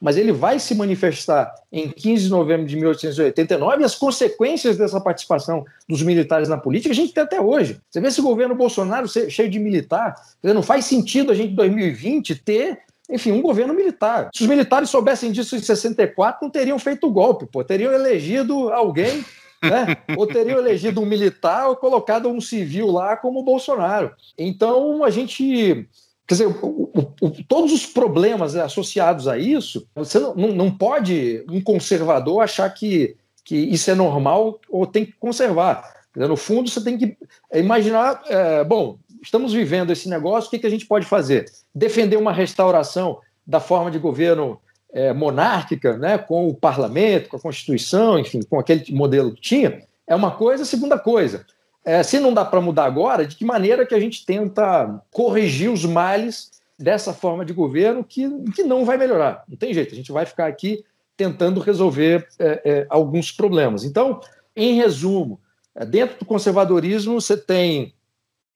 mas ele vai se manifestar em 15 de novembro de 1889 e as consequências dessa participação dos militares na política a gente tem até hoje. Você vê esse governo Bolsonaro cheio de militar, não faz sentido a gente em 2020 ter enfim, um governo militar. Se os militares soubessem disso em 64, não teriam feito o golpe, pô, teriam elegido alguém né? ou teriam elegido um militar ou colocado um civil lá como o Bolsonaro. Então a gente. Quer dizer, o, o, o, todos os problemas associados a isso, você não, não pode, um conservador, achar que, que isso é normal ou tem que conservar. No fundo, você tem que imaginar: é, bom, estamos vivendo esse negócio, o que, que a gente pode fazer? Defender uma restauração da forma de governo é, monárquica, né, com o parlamento, com a Constituição, enfim, com aquele modelo que tinha, é uma coisa. Segunda coisa, é, se não dá para mudar agora, de que maneira que a gente tenta corrigir os males dessa forma de governo que, que não vai melhorar? Não tem jeito, a gente vai ficar aqui tentando resolver é, é alguns problemas. Então, em resumo, é, dentro do conservadorismo, você tem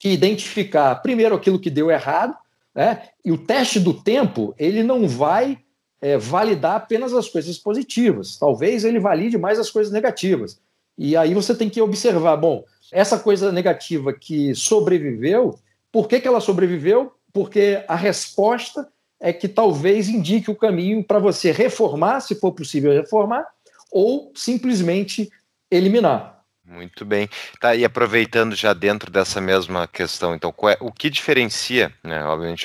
que identificar primeiro aquilo que deu errado, né? E o teste do tempo ele não vai é, validar apenas as coisas positivas. Talvez ele valide mais as coisas negativas. E aí você tem que observar, bom, essa coisa negativa que sobreviveu, por que, que ela sobreviveu? Porque a resposta é que talvez indique o caminho para você reformar, se for possível reformar, ou simplesmente eliminar. Muito bem. Tá, e aproveitando já dentro dessa mesma questão, então, é, o que diferencia, né, obviamente,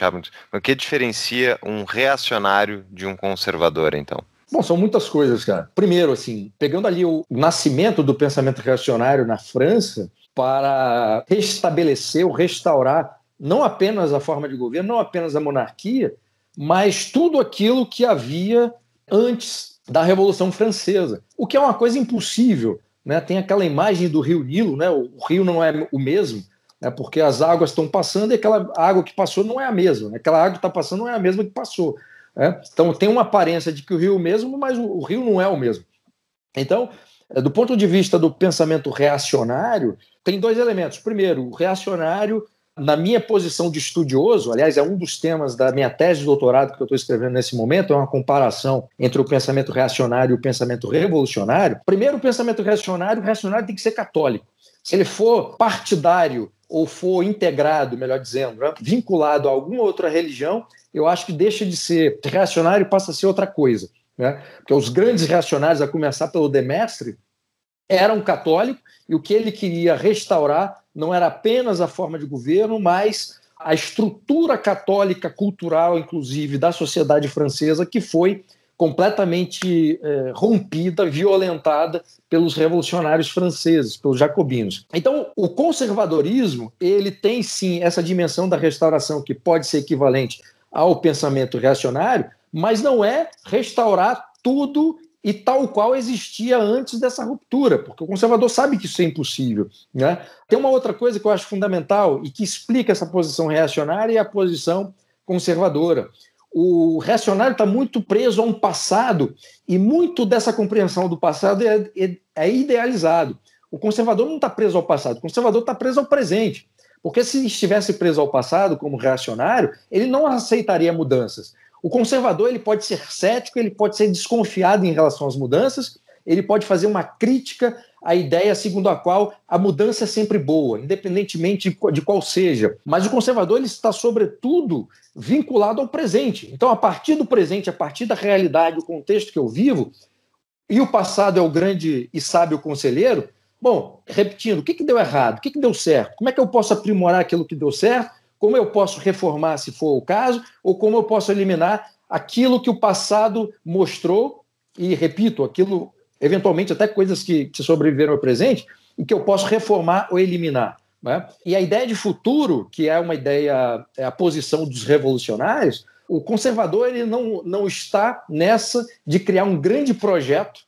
o que diferencia um reacionário de um conservador, então? Bom, são muitas coisas, cara. Primeiro, assim, pegando ali o nascimento do pensamento reacionário na França para restabelecer ou restaurar não apenas a forma de governo, não apenas a monarquia, mas tudo aquilo que havia antes da Revolução Francesa, o que é uma coisa impossível né? Tem aquela imagem do rio Nilo, né? O, o rio não é o mesmo, né? Porque as águas estão passando e aquela água que passou não é a mesma, né? Aquela água que está passando não é a mesma que passou. Né? Então tem uma aparência de que o rio é o mesmo, mas o, o rio não é o mesmo. Então, eh, do ponto de vista do pensamento reacionário, tem dois elementos. Primeiro, o reacionário na minha posição de estudioso, aliás, é um dos temas da minha tese de doutorado que eu estou escrevendo nesse momento, é uma comparação entre o pensamento reacionário e o pensamento revolucionário. Primeiro, o pensamento reacionário, o reacionário tem que ser católico. Se ele for partidário ou for integrado, melhor dizendo, né, vinculado a alguma outra religião, eu acho que deixa de ser reacionário e passa a ser outra coisa. Né? Porque os grandes reacionários, a começar pelo Demestre, eram católicos católico e o que ele queria restaurar não era apenas a forma de governo, mas a estrutura católica cultural, inclusive, da sociedade francesa, que foi completamente é, rompida, violentada pelos revolucionários franceses, pelos jacobinos. Então, o conservadorismo ele tem sim essa dimensão da restauração que pode ser equivalente ao pensamento reacionário, mas não é restaurar tudo e tal qual existia antes dessa ruptura, porque o conservador sabe que isso é impossível. Né? Tem uma outra coisa que eu acho fundamental e que explica essa posição reacionária e a posição conservadora. O reacionário está muito preso a um passado e muito dessa compreensão do passado é, é, é idealizado. O conservador não está preso ao passado, o conservador está preso ao presente. Porque se estivesse preso ao passado como reacionário, ele não aceitaria mudanças. O conservador ele pode ser cético, ele pode ser desconfiado em relação às mudanças, ele pode fazer uma crítica à ideia segundo a qual a mudança é sempre boa, independentemente de qual seja. Mas o conservador ele está, sobretudo, vinculado ao presente. Então, a partir do presente, a partir da realidade, do contexto que eu vivo, e o passado é o grande e sábio conselheiro. Bom, repetindo, o que, que deu errado? O que, que deu certo? Como é que eu posso aprimorar aquilo que deu certo como eu posso reformar, se for o caso, ou como eu posso eliminar aquilo que o passado mostrou, e repito, aquilo, eventualmente, até coisas que, sobreviveram ao presente, e que eu posso reformar ou eliminar. Né? E a ideia de futuro, que é uma ideia, é a posição dos revolucionários, o conservador ele não, não está nessa de criar um grande projeto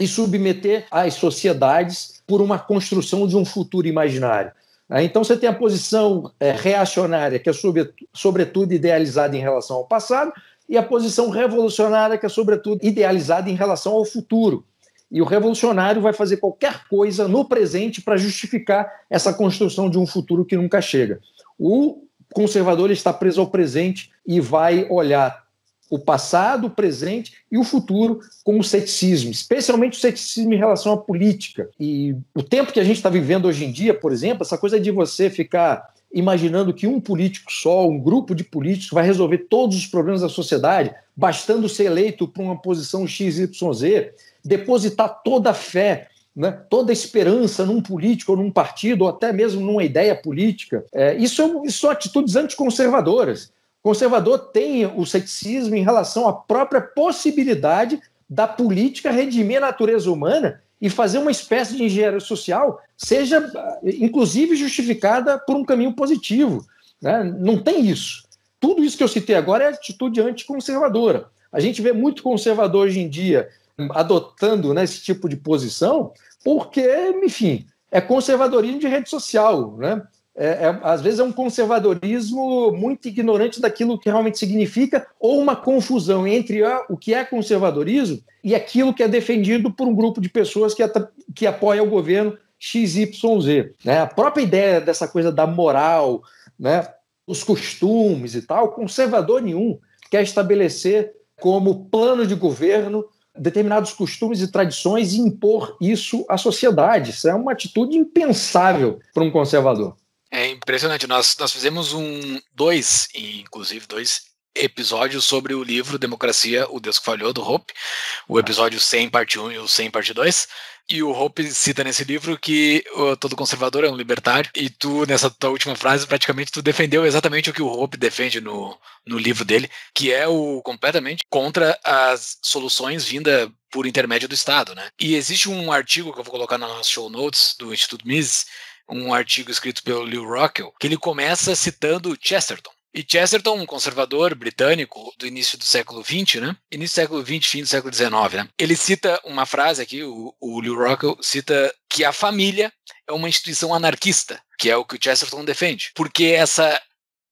e submeter as sociedades por uma construção de um futuro imaginário. Né? Então você tem a posição é, reacionária, que é sobretudo idealizada em relação ao passado, e a posição revolucionária, que é sobretudo idealizada em relação ao futuro. E o revolucionário vai fazer qualquer coisa no presente para justificar essa construção de um futuro que nunca chega. O conservador está preso ao presente e vai olhar o passado, o presente e o futuro com o ceticismo, especialmente o ceticismo em relação à política. E o tempo que a gente está vivendo hoje em dia, por exemplo, essa coisa de você ficar imaginando que um político só, um grupo de políticos vai resolver todos os problemas da sociedade, bastando ser eleito para uma posição XYZ, depositar toda a fé né, toda esperança num político ou num partido, ou até mesmo numa ideia política. É, isso, é isso são atitudes anticonservadoras conservador tem o ceticismo em relação à própria possibilidade da política redimir a natureza humana e fazer uma espécie de engenharia social seja, inclusive, justificada por um caminho positivo. Né? Não tem isso. Tudo isso que eu citei agora é atitude anticonservadora. A gente vê muito conservador hoje em dia adotando né, esse tipo de posição porque, enfim, é conservadorismo de rede social, né? é, é, às vezes é um conservadorismo muito ignorante daquilo que realmente significa, ou uma confusão entre a, o que é conservadorismo e aquilo que é defendido por um grupo de pessoas que, que apoia o governo XYZ. Né? A própria ideia dessa coisa da moral, né? os costumes e tal, conservador nenhum quer estabelecer como plano de governo determinados costumes e tradições e impor isso à sociedade. Isso é uma atitude impensável para um conservador. É impressionante. Nós, nós fizemos um, dois, inclusive dois episódios sobre o livro Democracia, o Deus que Falhou, do Hope. O tá. episódio 100, parte 1 e o 100, parte 2. E o Hope cita nesse livro que todo conservador é um libertário. E tu, nessa tua última frase, praticamente tu defendeu exatamente o que o Hope defende no, no livro dele, que é o completamente contra as soluções vinda por intermédio do Estado, né? E existe um artigo que eu vou colocar nas show notes do Instituto Mises, um artigo escrito pelo Leo Rockwell, que ele começa citando Chesterton. E Chesterton, um conservador britânico do início do século XX, né? Início do século XX, fim do século XIX, né? Ele cita uma frase aqui, o, o Leo Rockwell cita que a família é uma instituição anarquista, que é o que o Chesterton defende, porque essa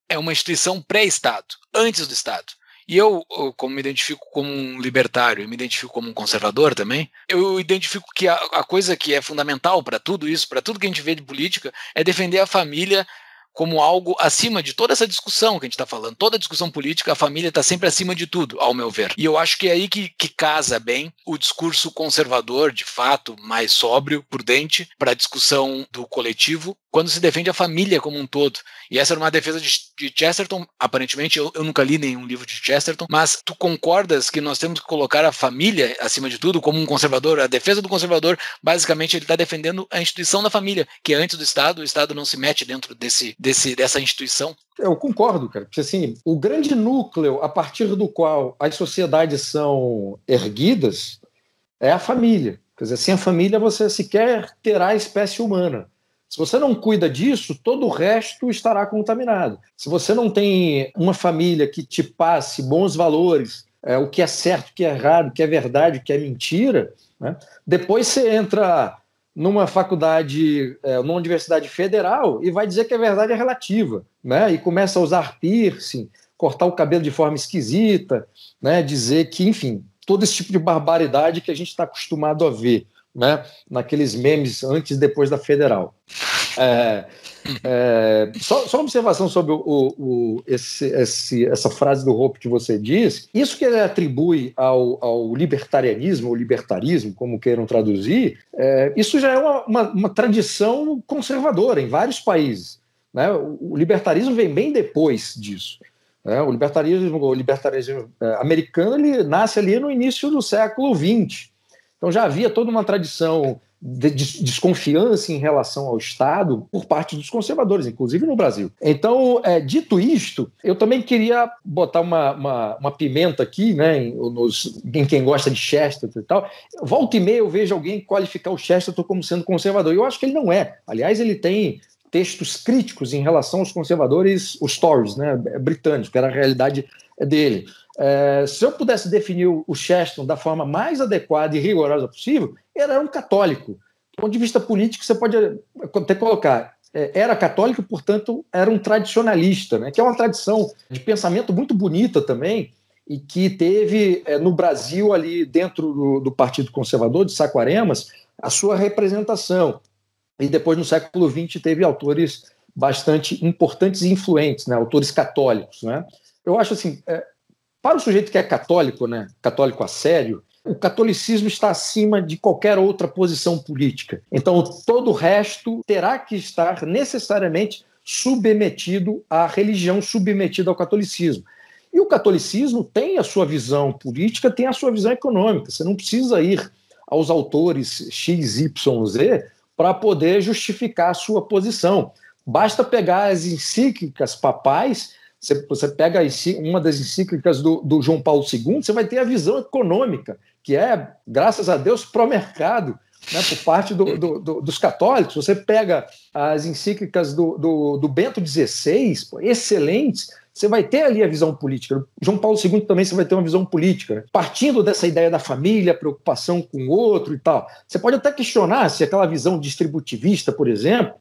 é uma instituição pré-Estado, antes do Estado. E eu, como me identifico como um libertário e me identifico como um conservador também, eu identifico que a, a coisa que é fundamental para tudo isso, para tudo que a gente vê de política, é defender a família, como algo acima de toda essa discussão que a gente está falando. Toda discussão política, a família está sempre acima de tudo, ao meu ver. E eu acho que é aí que, que casa bem o discurso conservador, de fato, mais sóbrio, prudente, para a discussão do coletivo, quando se defende a família como um todo. E essa era uma defesa de, de Chesterton, aparentemente, eu, eu nunca li nenhum livro de Chesterton, mas tu concordas que nós temos que colocar a família acima de tudo como um conservador? A defesa do conservador, basicamente, ele está defendendo a instituição da família, que é antes do Estado, o Estado não se mete dentro desse desse, dessa instituição? Eu concordo, cara. Porque, assim, o grande núcleo a partir do qual as sociedades são erguidas é a família. Quer dizer, sem a família você sequer terá a espécie humana. Se você não cuida disso, todo o resto estará contaminado. Se você não tem uma família que te passe bons valores, é, o que é certo, o que é errado, o que é verdade, o que é mentira, né? depois você entra numa faculdade, é, numa universidade federal e vai dizer que a verdade é relativa, né? E começa a usar piercing, cortar o cabelo de forma esquisita, né? Dizer que, enfim, todo esse tipo de barbaridade que a gente está acostumado a ver, né? Naqueles memes antes e depois da federal. É, é, só, só, uma observação sobre o, o esse, esse, essa frase do Hope que você diz. Isso que ele atribui ao, ao libertarianismo, ou libertarismo, como queiram traduzir, é, isso já é uma, uma, uma tradição conservadora em vários países. Né? O, o libertarismo vem bem depois disso. É, o libertarismo, o é, americano ele nasce ali no início do século XX. Então já havia toda uma tradição de desconfiança em relação ao Estado por parte dos conservadores, inclusive no Brasil. Então, é, dito isto, eu também queria botar uma, uma, uma pimenta aqui, né, em, nos, em, quem gosta de Chesterton e tal. Volta e meia eu vejo alguém qualificar o Chesterton como sendo conservador. Eu acho que ele não é. Aliás, ele tem textos críticos em relação aos conservadores, os Tories, né, britânicos, que era a realidade dele. É, se eu pudesse definir o Cheston da forma mais adequada e rigorosa possível, ele era um católico. Do ponto de vista político, você pode até colocar. É, era católico, portanto, era um tradicionalista, né? que é uma tradição de pensamento muito bonita também, e que teve é, no Brasil, ali dentro do, do Partido Conservador, de Saquaremas, a sua representação. E depois, no século XX, teve autores bastante importantes e influentes, né? autores católicos. Né? Eu acho assim, é, para o sujeito que é católico, né, católico a sério, o catolicismo está acima de qualquer outra posição política. Então, todo o resto terá que estar necessariamente submetido à religião, submetido ao catolicismo. E o catolicismo tem a sua visão política, tem a sua visão econômica. Você não precisa ir aos autores X, Y, Z para poder justificar a sua posição. Basta pegar as encíclicas papais você, você pega uma das encíclicas do, do João Paulo II, você vai ter a visão econômica, que é, graças a Deus, pró-mercado. Né, por parte do, do, do, dos católicos. Você pega as encíclicas do, Bento XVI, excelentes, você vai ter ali a visão política. João Paulo II também você vai ter uma visão política, né, partindo dessa ideia da família, preocupação com o outro e tal. Você pode até questionar se aquela visão distributivista, por exemplo,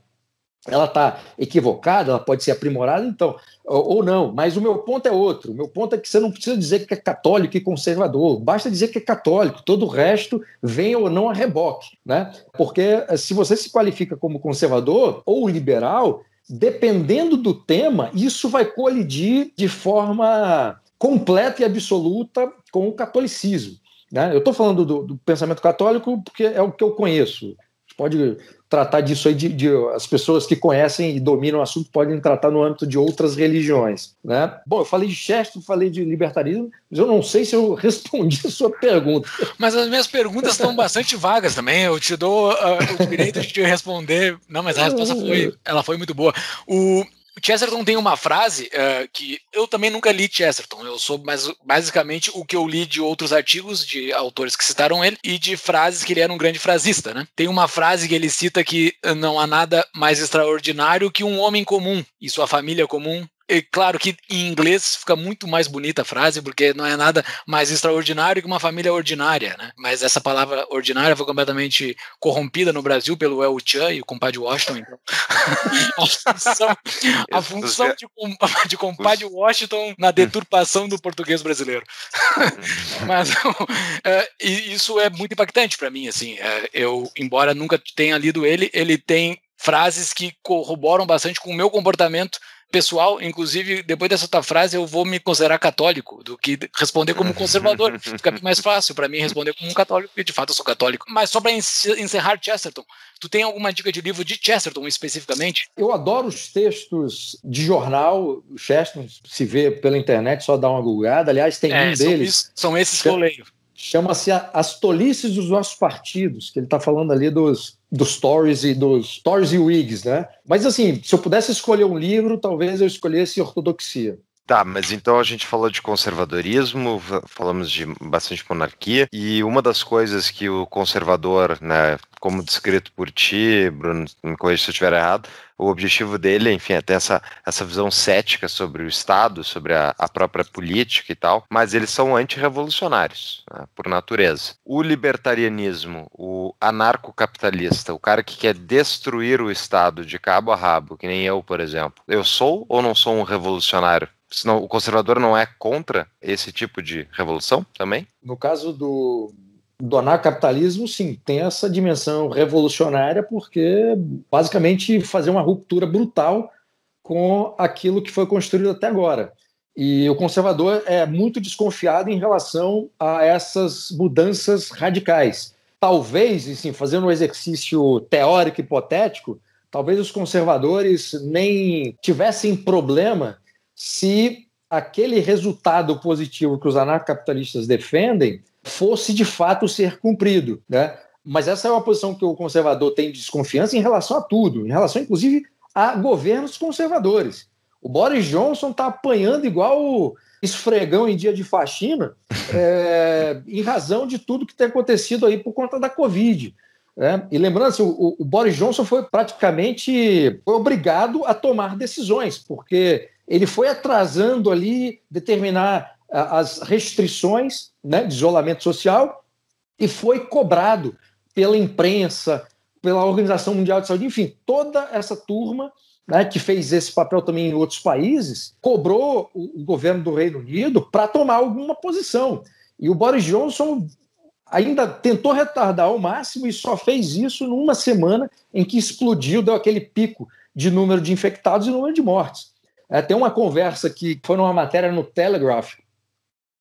ela está equivocada, ela pode ser aprimorada, então, ou não, mas o meu ponto é outro. O meu ponto é que você não precisa dizer que é católico e conservador, basta dizer que é católico, todo o resto vem ou não a reboque, né? Porque eh, se você se qualifica como conservador ou liberal, dependendo do tema, isso vai colidir de forma completa e absoluta com o catolicismo. Né? Eu estou falando do, do pensamento católico porque é o que eu conheço. Pode tratar disso aí de, de, as pessoas que conhecem e dominam o assunto podem tratar no âmbito de outras religiões, né? Bom, eu falei de Chesterton, falei de libertarismo, mas eu não sei se eu respondi a sua pergunta. Mas as minhas perguntas estão bastante vagas também. Eu te dou uh, o direito de te responder. Não, mas a resposta foi, ela foi muito boa. O Chesterton tem uma frase uh, que eu também nunca li Chesterton, eu sou mais, basicamente o que eu li de outros artigos de autores que citaram ele e de frases que ele era um grande frasista, né? Tem uma frase que ele cita que eh, não há nada mais extraordinário que um homem comum e sua família comum é claro que em inglês fica muito mais bonita a frase, porque não é nada mais extraordinário que uma família ordinária, né? Mas essa palavra ordinária foi completamente corrompida no Brasil pelo El Chan e o compadre Washington. Então. a função, a função é. de, de compadre Washington na deturpação do português brasileiro. Mas é, isso é muito impactante para mim, assim. É, eu, embora nunca tenha lido ele, ele tem frases que corroboram bastante com o meu comportamento pessoal, inclusive, depois dessa tua frase, eu vou me considerar católico do que responder como conservador. Fica mais fácil para mim responder como um católico, porque de fato eu sou católico. Mas só para encerrar Chesterton, tu tem alguma dica de livro de Chesterton especificamente? Eu adoro os textos de jornal. Chesterton se vê pela internet, só dá uma googada. Aliás, tem é, um são deles. são esses que eu leio chama-se As Tolices dos Nossos Partidos, que ele está falando ali dos, dos Tories e dos Tories e Whigs, né? Mas assim, se eu pudesse escolher um livro, talvez eu escolhesse Ortodoxia. Tá, mas então a gente falou de conservadorismo, falamos de bastante monarquia, e uma das coisas que o conservador, né, como descrito por ti, Bruno, me corrija se eu estiver errado, o objetivo dele, enfim, é ter essa, essa visão cética sobre o Estado, sobre a, a própria política e tal, mas eles são antirrevolucionários, né, por natureza. O libertarianismo, o anarcocapitalista, o cara que quer destruir o Estado de cabo a rabo, que nem eu, por exemplo, eu sou ou não sou um revolucionário? Senão o conservador não é contra esse tipo de revolução também? No caso do, do anarcapitalismo, sim, tem essa dimensão revolucionária, porque basicamente fazer uma ruptura brutal com aquilo que foi construído até agora. E o conservador é muito desconfiado em relação a essas mudanças radicais. Talvez, assim, fazendo um exercício teórico hipotético, talvez os conservadores nem tivessem problema se aquele resultado positivo que os anarcapitalistas defendem fosse de fato ser cumprido, né? Mas essa é uma posição que o conservador tem desconfiança em relação a tudo, em relação inclusive a governos conservadores. O Boris Johnson está apanhando igual o esfregão em dia de faxina, é, em razão de tudo que tem acontecido aí por conta da Covid. Né? E lembrando, assim, o, o Boris Johnson foi praticamente obrigado a tomar decisões, porque ele foi atrasando ali determinar ah, as restrições né, de isolamento social e foi cobrado pela imprensa, pela Organização Mundial de Saúde, enfim, toda essa turma né, que fez esse papel também em outros países, cobrou o, governo do Reino Unido para tomar alguma posição. E o Boris Johnson ainda tentou retardar ao máximo e só fez isso numa semana em que explodiu, deu aquele pico de número de infectados e número de mortes. É, tem uma conversa que foi numa matéria no Telegraph,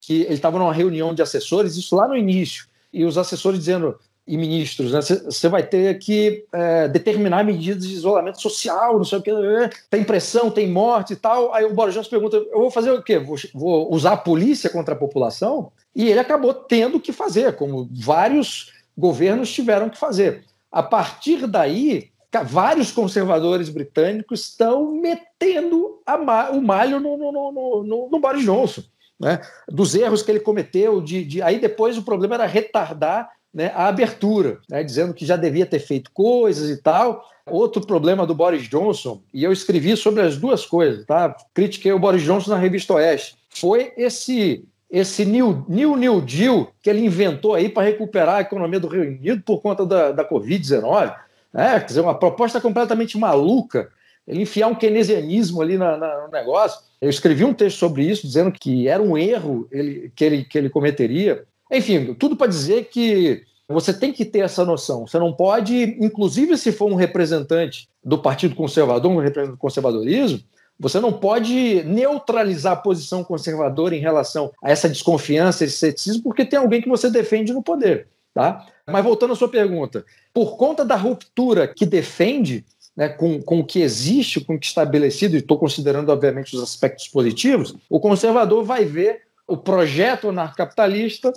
que ele estava numa reunião de assessores, isso lá no início, e os assessores dizendo, e ministros, você né, vai ter que é, determinar medidas de isolamento social, não sei o que, né, né, tem pressão, tem morte e tal. Aí o Boris Johnson pergunta: eu vou fazer o quê? Vou, vou usar a polícia contra a população? E ele acabou tendo que fazer, como vários governos tiveram que fazer. A partir daí, vários conservadores britânicos estão metendo ma o malho no, no, no, no, no Boris Johnson. Né? Dos erros que ele cometeu, de, de... aí depois o problema era retardar né, a abertura, né, dizendo que já devia ter feito coisas e tal. Outro problema do Boris Johnson, e eu escrevi sobre as duas coisas, tá? Critiquei o Boris Johnson na revista Oeste. Foi esse esse New, New New Deal que ele inventou aí para recuperar a economia do Reino Unido por conta da, da Covid-19 né? quer dizer, uma proposta completamente maluca, ele enfiar um keynesianismo ali na, na, no negócio. Eu escrevi um texto sobre isso, dizendo que era um erro ele, que, ele, que ele cometeria. Enfim, tudo para dizer que você tem que ter essa noção. Você não pode, inclusive se for um representante do Partido Conservador, um representante do conservadorismo, você não pode neutralizar a posição conservadora em relação a essa desconfiança, esse ceticismo, porque tem alguém que você defende no poder. Tá? Mas voltando à sua pergunta, por conta da ruptura que defende, né, com, com o que existe, com o que é estabelecido, e estou considerando, obviamente, os aspectos positivos, o conservador vai ver o projeto anarcapitalista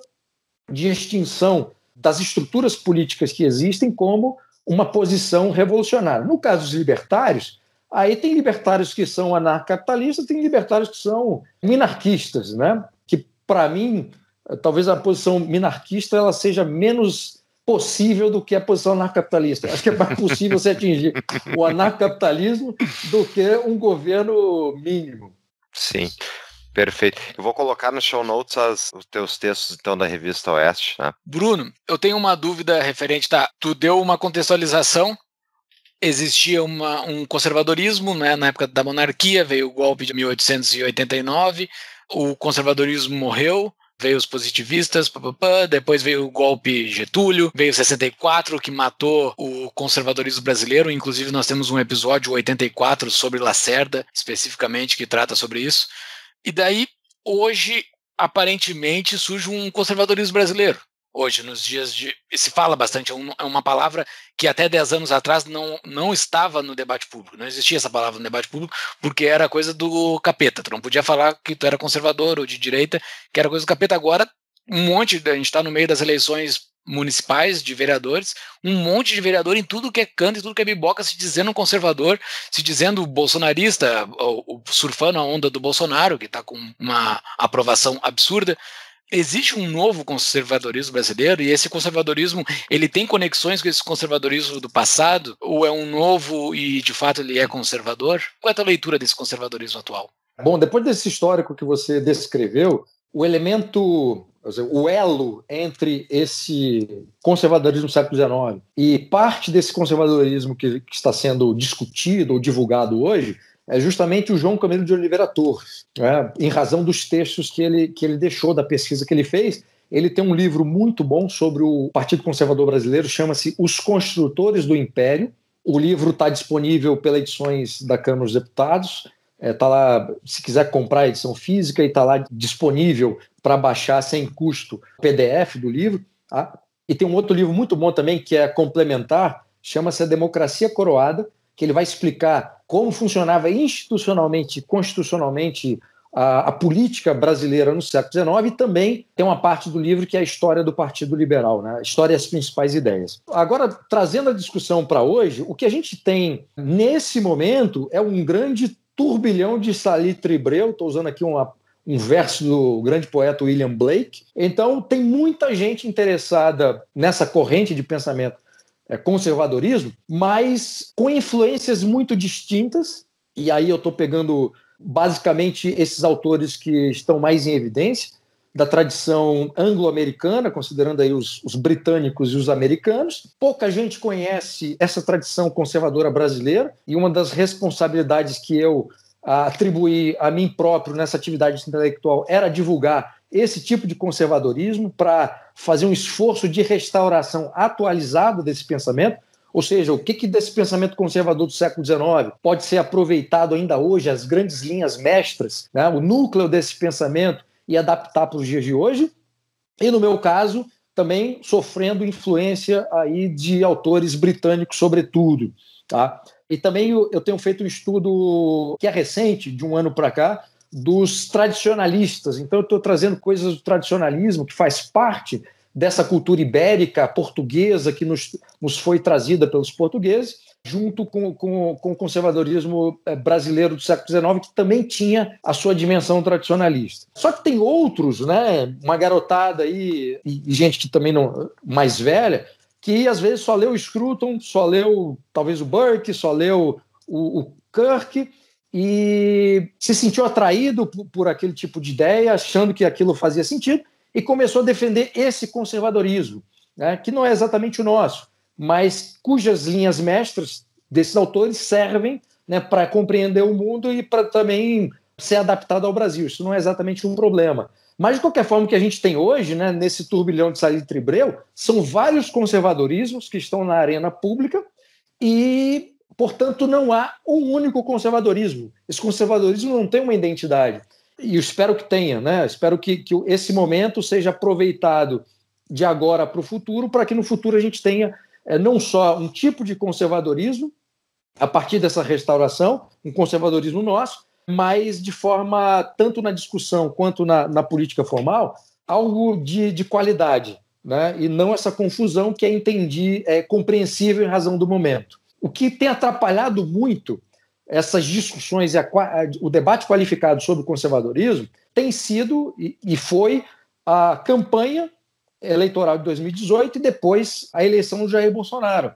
de extinção das estruturas políticas que existem como uma posição revolucionária. No caso dos libertários, aí tem libertários que são anarcapitalistas, tem libertários que são minarquistas, né? que, para mim, talvez a posição minarquista ela seja menos possível do que a posição anarcapitalista. Acho que é mais possível você atingir o anarcapitalismo do que um governo mínimo. Sim. Perfeito. Eu vou colocar no show notes as, os teus textos, então, da revista Oeste. Né? Bruno, eu tenho uma dúvida referente, tá? Tu deu uma contextualização, existia uma, um conservadorismo, né? Na época da monarquia, veio o golpe de 1889, o conservadorismo morreu, veio os positivistas, depois veio o golpe Getúlio, veio 64, que matou o conservadorismo brasileiro. Inclusive, nós temos um episódio 84 sobre Lacerda, especificamente, que trata sobre isso. E daí, hoje, aparentemente, surge um conservadorismo brasileiro hoje, nos dias de. Se fala bastante, é, é uma palavra que até 10 anos atrás não, não estava no debate público, não existia essa palavra no debate público, porque era coisa do capeta. Tu não podia falar que tu era conservador ou de direita, que era coisa do capeta. Agora, um monte, a gente está no meio das eleições municipais de vereadores, um monte de vereador em tudo que é canto, e tudo que é biboca, se dizendo conservador, se dizendo bolsonarista, ou, ou surfando a onda do Bolsonaro, que está com uma aprovação absurda existe um novo conservadorismo brasileiro e esse conservadorismo ele tem conexões com esse conservadorismo do passado ou é um novo e de fato ele é conservador? Qual é a tua leitura desse conservadorismo atual? Bom, depois desse histórico que você descreveu, o elemento, o elo entre esse conservadorismo do século XIX e parte desse conservadorismo que, que está sendo discutido ou divulgado hoje é justamente o João Camilo de Oliveira Torres, né? em razão dos textos que ele, que ele deixou, da pesquisa que ele fez. Ele tem um livro muito bom sobre o Partido Conservador Brasileiro, chama-se Os Construtores do Império. O livro está disponível pelas edições da Câmara dos Deputados. Está é, tá lá, se quiser comprar a edição física, e está lá disponível para baixar sem custo PDF do livro. Tá? E tem um outro livro muito bom também, que é complementar, chama-se A Democracia Coroada, que ele vai explicar como funcionava institucionalmente, constitucionalmente a, a, política brasileira no século XIX e também tem uma parte do livro que é a história do Partido Liberal, né? história e as principais ideias. Agora, trazendo a discussão para hoje, o que a gente tem nesse momento é um grande turbilhão de salitre breu, estou usando aqui uma, um verso do grande poeta William Blake. Então, tem muita gente interessada nessa corrente de pensamento é, conservadorismo, mas com influências muito distintas. E aí eu estou pegando basicamente esses autores que estão mais em evidência da tradição anglo-americana, considerando aí os, os, britânicos e os americanos. Pouca gente conhece essa tradição conservadora brasileira e uma das responsabilidades que eu atribuir a mim próprio nessa atividade intelectual era divulgar esse tipo de conservadorismo para fazer um esforço de restauração atualizada desse pensamento, ou seja, o que, que desse pensamento conservador do século XIX pode ser aproveitado ainda hoje, as grandes linhas mestras, né, o núcleo desse pensamento e adaptar para os dias de hoje. E no meu caso, também sofrendo influência aí de autores britânicos, sobretudo. Tá? E também eu tenho feito um estudo que é recente, de um ano para cá, dos tradicionalistas. Então, eu estou trazendo coisas do tradicionalismo que faz parte dessa cultura ibérica portuguesa que nos, nos foi trazida pelos portugueses, junto com, com, com, o conservadorismo eh, brasileiro do século XIX, que também tinha a sua dimensão tradicionalista. Só que tem outros, né? uma garotada aí, e gente que também não mais velha, que às vezes só leu o Scruton, só leu talvez o Burke, só leu o, o Kirk e se sentiu atraído por, por aquele tipo de ideia, achando que aquilo fazia sentido e começou a defender esse conservadorismo, né, que não é exatamente o nosso, mas cujas linhas mestras desses autores servem né, para compreender o mundo e para também ser adaptado ao Brasil. Isso não é exatamente um problema. Mas, de qualquer forma, o que a gente tem hoje, né, nesse turbilhão de saída de Tribreu, são vários conservadorismos que estão na arena pública e, portanto, não há um único conservadorismo. Esse conservadorismo não tem uma identidade. E eu espero que tenha, né? Espero que, que esse momento seja aproveitado de agora para o futuro, para que no futuro a gente tenha é, não só um tipo de conservadorismo, a partir dessa restauração, um conservadorismo nosso, mas de forma, tanto na discussão quanto na, na política formal, algo de, de qualidade, né? e não essa confusão que é entendi, é compreensível em razão do momento. O que tem atrapalhado muito essas discussões e a, o debate qualificado sobre o conservadorismo tem sido e, e foi a campanha eleitoral de 2018 e depois a eleição do Jair Bolsonaro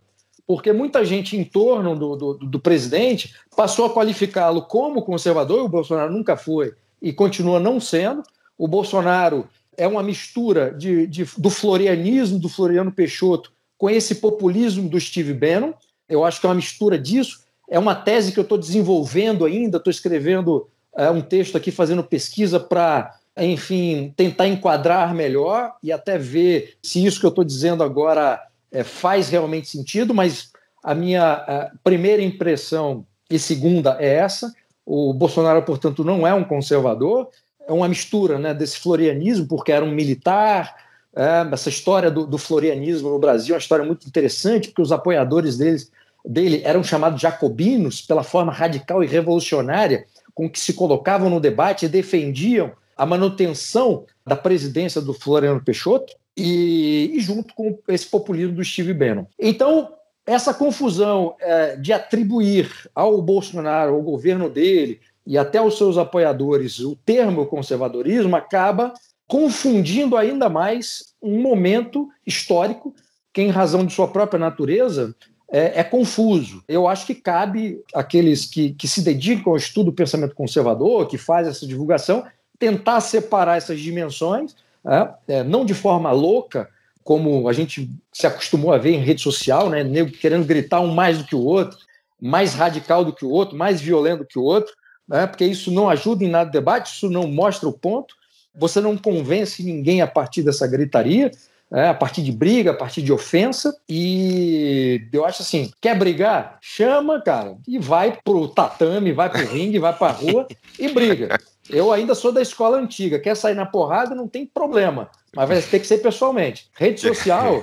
porque muita gente em torno do, do, do presidente passou a qualificá-lo como conservador, e o Bolsonaro nunca foi e continua não sendo. O Bolsonaro é uma mistura de, de, do florianismo do Floriano Peixoto com esse populismo do Steve Bannon. Eu acho que é uma mistura disso. É uma tese que eu estou desenvolvendo ainda, estou escrevendo é, um texto aqui, fazendo pesquisa para enfim, tentar enquadrar melhor e até ver se isso que eu estou dizendo agora é, faz realmente sentido, mas a minha a primeira impressão e segunda é essa. O Bolsonaro, portanto, não é um conservador, é uma mistura né, desse florianismo, porque era um militar. É, essa história do, do, florianismo no Brasil é uma história muito interessante, porque os apoiadores deles, dele eram chamados jacobinos pela forma radical e revolucionária com que se colocavam no debate e defendiam a manutenção da presidência do Floriano Peixoto e, e junto com esse populismo do Steve Bannon. Então, essa confusão é, de atribuir ao Bolsonaro, ao governo dele e até aos seus apoiadores o termo conservadorismo acaba confundindo ainda mais um momento histórico que, em razão de sua própria natureza, é, é confuso. Eu acho que cabe àqueles que, que se dedicam ao estudo do pensamento conservador, que faz essa divulgação, tentar separar essas dimensões é, é, não de forma louca, como a gente se acostumou a ver em rede social, né? Nego querendo gritar um mais do que o outro, mais radical do que o outro, mais violento do que o outro, né? porque isso não ajuda em nada o debate, isso não mostra o ponto. Você não convence ninguém a partir dessa gritaria, né? a partir de briga, a partir de ofensa. E eu acho assim: quer brigar? Chama, cara, e vai pro tatame, vai pro ringue, vai pra rua e briga. Eu ainda sou da escola antiga. Quer sair na porrada, não tem problema. Mas vai ter que ser pessoalmente. Rede social,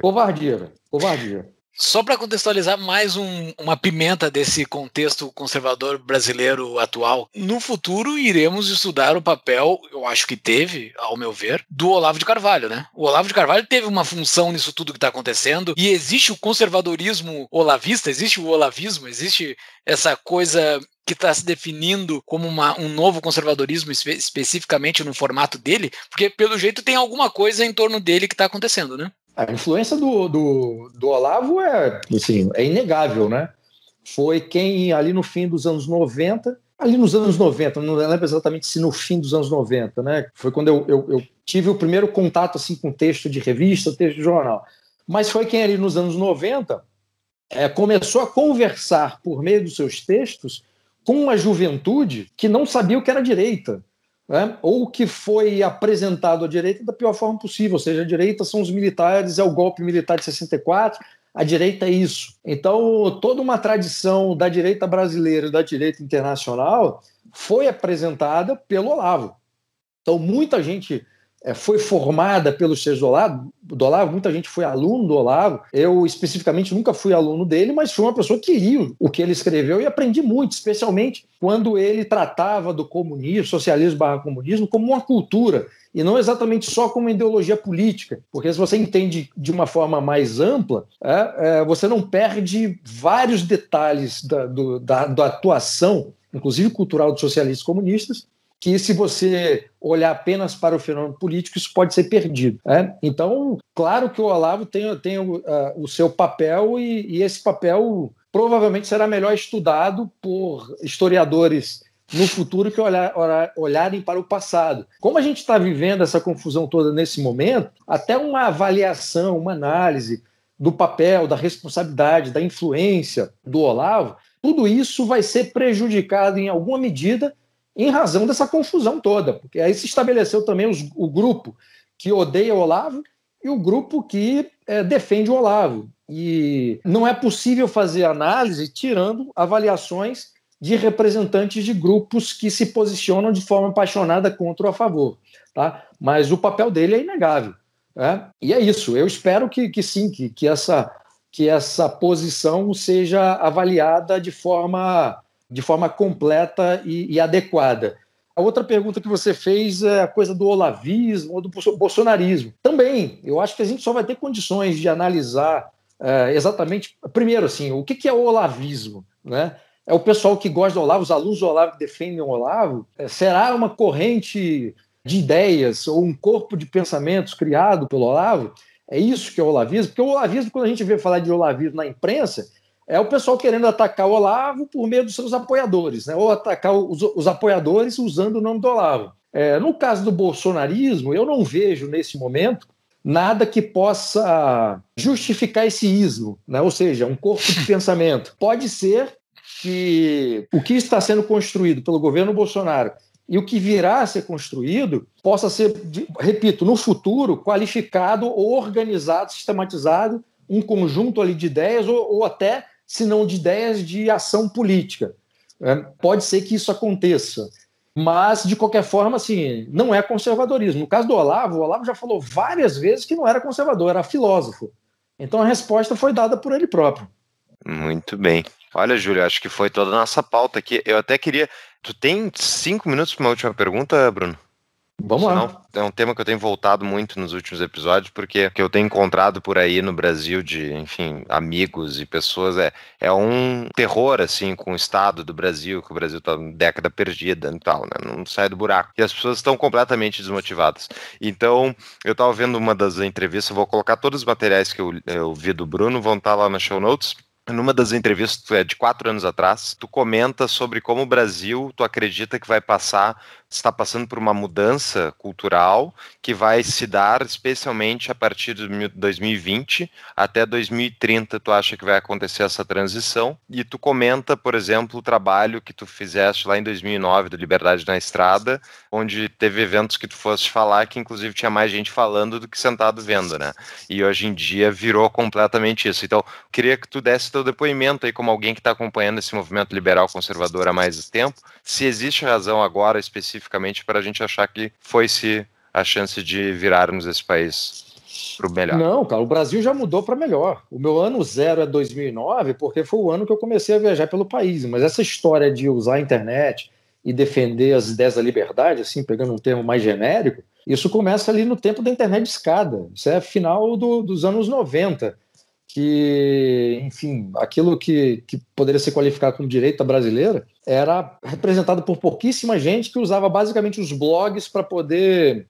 covardia, velho. Covardia. Só para contextualizar mais um, uma pimenta desse contexto conservador brasileiro atual, no futuro iremos estudar o papel, eu acho que teve, ao meu ver, do Olavo de Carvalho, né? O Olavo de Carvalho teve uma função nisso tudo que está acontecendo e existe o conservadorismo olavista, existe o olavismo, existe essa coisa que está se definindo como uma, um novo conservadorismo espe especificamente no formato dele, porque pelo jeito tem alguma coisa em torno dele que está acontecendo, né? A influência do, do, do Olavo é, assim, é inegável, né? Foi quem, ali no fim dos anos 90, ali nos anos 90, não lembro exatamente se no fim dos anos 90, né? Foi quando eu, eu, eu, tive o primeiro contato assim com texto de revista, texto de jornal. Mas foi quem ali nos anos 90 é, começou a conversar por meio dos seus textos com uma juventude que não sabia o que era direita, né? ou que foi apresentado à direita da pior forma possível, ou seja, a direita são os militares, é o golpe militar de 64, a direita é isso. Então, toda uma tradição da direita brasileira e da direita internacional foi apresentada pelo Olavo. Então, muita gente é, foi formada pelos seus Olavo, do Olavo, muita gente foi aluno do Olavo, eu especificamente nunca fui aluno dele, mas fui uma pessoa que li o que ele escreveu e aprendi muito, especialmente quando ele tratava do comunismo, socialismo barra comunismo, como uma cultura, e não exatamente só como ideologia política, porque se você entende de uma forma mais ampla, é, é, você não perde vários detalhes da, do, da, da atuação, inclusive cultural dos socialistas comunistas, que se você olhar apenas para o fenômeno político, isso pode ser perdido. Né? Então, claro que o Olavo tem, tem o, uh, o seu papel e, e esse papel provavelmente será melhor estudado por historiadores no futuro que olhar, olharem para o passado. Como a gente está vivendo essa confusão toda nesse momento, até uma avaliação, uma análise do papel, da responsabilidade, da influência do Olavo, tudo isso vai ser prejudicado em alguma medida em razão dessa confusão toda, porque aí se estabeleceu também os, o grupo que odeia o Olavo e o grupo que é, defende o Olavo. E não é possível fazer análise tirando avaliações de representantes de grupos que se posicionam de forma apaixonada contra ou a favor. Tá? Mas o papel dele é inegável. Né? E é isso. Eu espero que, que sim, que, que, essa, que essa posição seja avaliada de forma de forma completa e, e adequada. A outra pergunta que você fez é a coisa do olavismo ou do bolsonarismo. Também, eu acho que a gente só vai ter condições de analisar uh, exatamente, primeiro, assim, o que, que é o olavismo, né? É o pessoal que gosta do Olavo, os alunos do Olavo que defendem o Olavo? Eh, será uma corrente de ideias ou um corpo de pensamentos criado pelo Olavo? É isso que é o olavismo? Porque o olavismo, quando a gente vê falar de olavismo na imprensa, é o pessoal querendo atacar o Olavo por meio dos seus apoiadores, né? ou atacar os, os apoiadores usando o nome do Olavo. É, no caso do bolsonarismo, eu não vejo nesse momento nada que possa justificar esse ismo, né? ou seja, um corpo de pensamento. Pode ser que o que está sendo construído pelo governo Bolsonaro e o que virá a ser construído possa ser, repito, no futuro, qualificado ou organizado, sistematizado, um conjunto ali de ideias ou, ou até senão de ideias de ação política. É, pode ser que isso aconteça. Mas, de qualquer forma, assim, não é conservadorismo. No caso do Olavo, o Olavo já falou várias vezes que não era conservador, era filósofo. Então a resposta foi dada por ele próprio. Muito bem. Olha, Júlio, acho que foi toda a nossa pauta aqui. Eu até queria. Tu tem cinco minutos para uma última pergunta, Bruno? Vamos Senão, lá. É um tema que eu tenho voltado muito nos últimos episódios, porque que eu tenho encontrado por aí no Brasil de, enfim, amigos e pessoas é, é um terror, assim, com o estado do Brasil, que o Brasil tá numa década perdida e tal, né? Não sai do buraco. E as pessoas estão completamente desmotivadas. Então, eu tava vendo uma das entrevistas, vou colocar todos os materiais que eu, eu vi do Bruno, vão estar tá lá nas show notes numa das entrevistas é de quatro anos atrás, tu comenta sobre como o Brasil tu acredita que vai passar está passando por uma mudança cultural que vai se dar especialmente a partir de 2020 até 2030. Tu acha que vai acontecer essa transição? E tu comenta, por exemplo, o trabalho que tu fizeste lá em 2009 do Liberdade na Estrada, onde teve eventos que tu fosse falar que inclusive tinha mais gente falando do que sentado vendo, né? E hoje em dia virou completamente isso. Então, queria que tu desse teu depoimento aí como alguém que está acompanhando esse movimento liberal conservador há mais tempo, se existe razão agora específica especificamente para a gente achar que foi-se a chance de virarmos esse país para o melhor? Não, cara, o Brasil já mudou para melhor. O meu ano zero é 2009, porque foi o ano que eu comecei a viajar pelo país. Mas essa história de usar a internet e defender as ideias da liberdade, assim, pegando um termo mais genérico, isso começa ali no tempo da internet de escada. Isso é final do, dos anos 90 que, enfim, aquilo que, que poderia ser qualificado como direita brasileira era representado por pouquíssima gente que usava basicamente os blogs para poder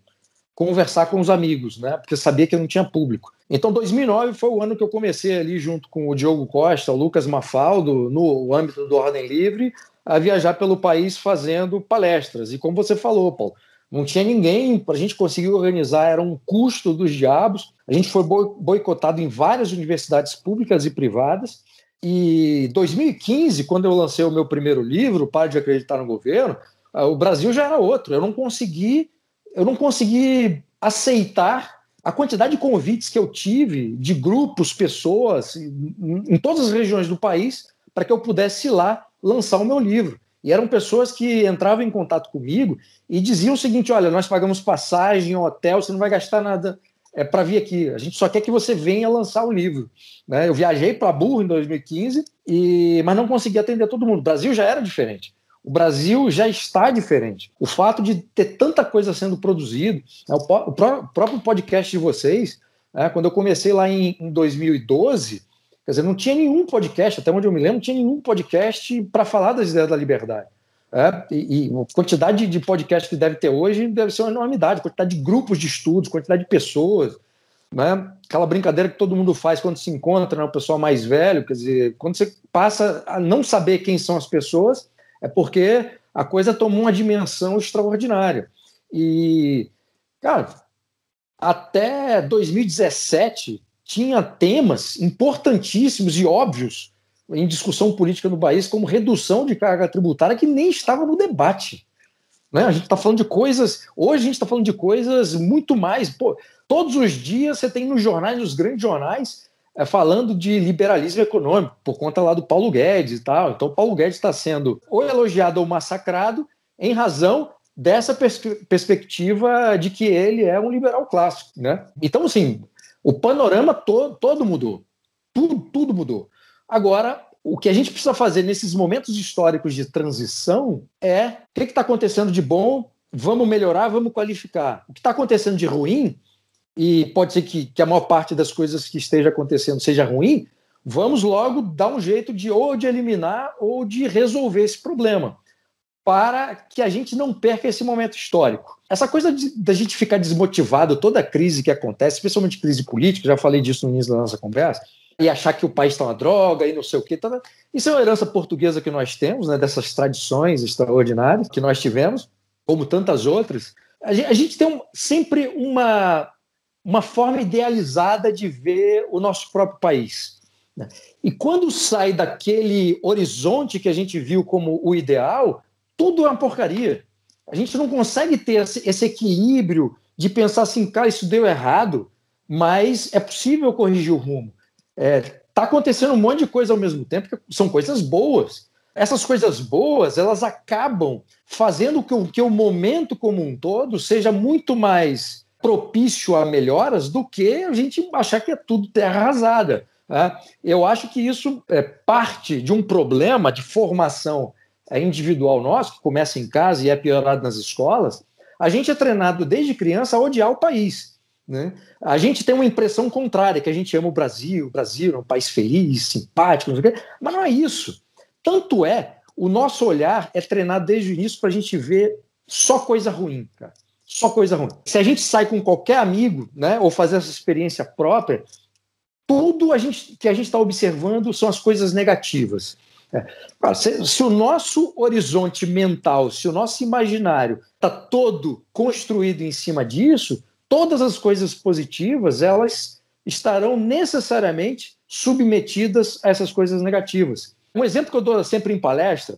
conversar com os amigos, né? Porque sabia que não tinha público. Então, 2009 foi o ano que eu comecei ali junto com o Diogo Costa, o Lucas Mafaldo, no âmbito do Ordem Livre, a viajar pelo país fazendo palestras. E como você falou, Paulo, não tinha ninguém para a gente conseguir organizar, era um custo dos diabos. A gente foi boicotado em várias universidades públicas e privadas. E 2015, quando eu lancei o meu primeiro livro, Pare de Acreditar no Governo, ah, o Brasil já era outro. Eu não consegui, eu não consegui aceitar a quantidade de convites que eu tive de grupos, pessoas em todas as regiões do país para que eu pudesse ir lá lançar o meu livro. E eram pessoas que entravam em contato comigo e diziam o seguinte: olha, nós pagamos passagem, hotel, você não vai gastar nada é para vir aqui. A gente só quer que você venha lançar o livro. Né? Eu viajei para Burro em 2015, e, mas não consegui atender todo mundo. O Brasil já era diferente. O Brasil já está diferente. O fato de ter tanta coisa sendo produzida, né? o, o pró próprio podcast de vocês, né? quando eu comecei lá em, em 2012, quer dizer, não tinha nenhum podcast, até onde eu me lembro, não tinha nenhum podcast para falar das ideias da liberdade. É, e, e a quantidade de podcasts que deve ter hoje deve ser uma enormidade, quantidade de grupos de estudos, quantidade de pessoas, né? aquela brincadeira que todo mundo faz quando se encontra, né? o pessoal mais velho, quer dizer, quando você passa a não saber quem são as pessoas, é porque a coisa tomou uma dimensão extraordinária. E, cara, até 2017 tinha temas importantíssimos e óbvios em discussão política no país como redução de carga tributária que nem estava no debate. Né? A gente está falando de coisas. Hoje a gente está falando de coisas muito mais. Pô, todos os dias você tem nos jornais, nos grandes jornais, é, falando de liberalismo econômico, por conta lá do Paulo Guedes e tal. Então, o Paulo Guedes está sendo ou elogiado ou massacrado em razão dessa pers perspectiva de que ele é um liberal clássico. Né? Então, assim, o panorama to todo mudou. Tudo, tudo mudou. Agora, o que a gente precisa fazer nesses momentos históricos de transição é o que está acontecendo de bom, vamos melhorar, vamos qualificar. O que está acontecendo de ruim, e pode ser que, que, a maior parte das coisas que esteja acontecendo seja ruim, vamos logo dar um jeito de ou de eliminar ou de resolver esse problema, para que a gente não perca esse momento histórico. Essa coisa da gente ficar desmotivado, toda crise que acontece, especialmente crise política, já falei disso no início da nossa conversa, e achar que o país está uma droga e não sei o que. Tá... Isso é uma herança portuguesa que nós temos, né, dessas tradições extraordinárias que nós tivemos, como tantas outras. A gente, a gente tem um, sempre uma, uma forma idealizada de ver o nosso próprio país. Né? E quando sai daquele horizonte que a gente viu como o ideal, tudo é uma porcaria. A gente não consegue ter esse equilíbrio de pensar assim, cara, isso deu errado, mas é possível corrigir o rumo está é, tá acontecendo um monte de coisa ao mesmo tempo, que são coisas boas. Essas coisas boas, elas acabam fazendo com que o momento como um todo seja muito mais propício a melhoras do que a gente achar que é tudo terra arrasada. Né? Eu acho que isso é parte de um problema de formação é, individual nosso, que começa em casa e é piorado nas escolas. A gente é treinado desde criança a odiar o país. Né? A gente tem uma impressão contrária, que a gente ama o Brasil, o Brasil é um país feliz, simpático, não quê, mas não é isso. Tanto é, o nosso olhar é treinado desde o início para a gente ver só coisa ruim, cara. Só coisa ruim. Se a gente sai com qualquer amigo, né, ou fazer essa experiência própria, tudo a gente, que a gente está observando são as coisas negativas. É. Cara, se, se, o nosso horizonte mental, se o nosso imaginário está todo construído em cima disso, todas as coisas positivas elas estarão necessariamente submetidas a essas coisas negativas. Um exemplo que eu dou sempre em palestra,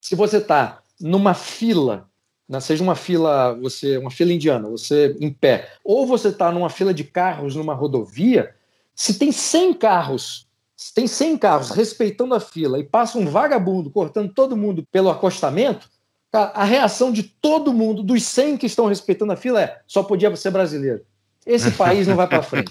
se você está numa fila, né, seja uma fila, você, uma fila indiana, você em pé, ou você está numa fila de carros numa rodovia, se tem 100 carros, se tem 100 carros respeitando a fila e passa um vagabundo cortando todo mundo pelo acostamento, a reação de todo mundo, dos 100 que estão respeitando a fila, é só podia ser brasileiro. Esse país não vai para frente.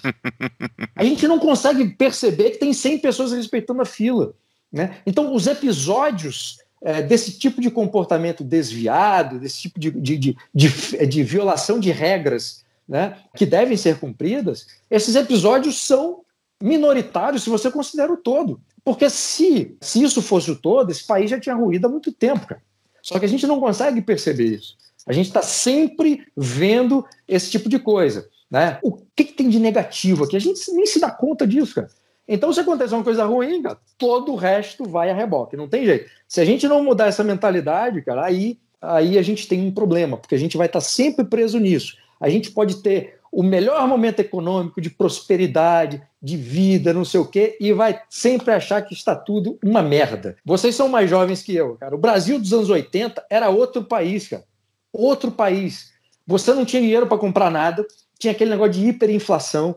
A gente não consegue perceber que tem 100 pessoas respeitando a fila. Né? Então, os episódios é, desse tipo de comportamento desviado, desse tipo de, de, de, de, de violação de regras né, que devem ser cumpridas, esses episódios são minoritários se você considera o todo. Porque se, se isso fosse o todo, esse país já tinha ruído há muito tempo, cara. Só que a gente não consegue perceber isso. A gente está sempre vendo esse tipo de coisa. Né? O que, que, tem de negativo aqui? A gente nem se dá conta disso, cara. Então, se acontecer uma coisa ruim, cara, todo o resto vai a reboque, não tem jeito. Se a gente não mudar essa mentalidade, cara, aí, aí a gente tem um problema, porque a gente vai estar tá sempre preso nisso. A gente pode ter o melhor momento econômico, de prosperidade, de vida, não sei o quê, e vai sempre achar que está tudo uma merda. Vocês são mais jovens que eu, cara. O Brasil dos anos 80 era outro país, cara. Outro país. Você não tinha dinheiro para comprar nada, tinha aquele negócio de hiperinflação.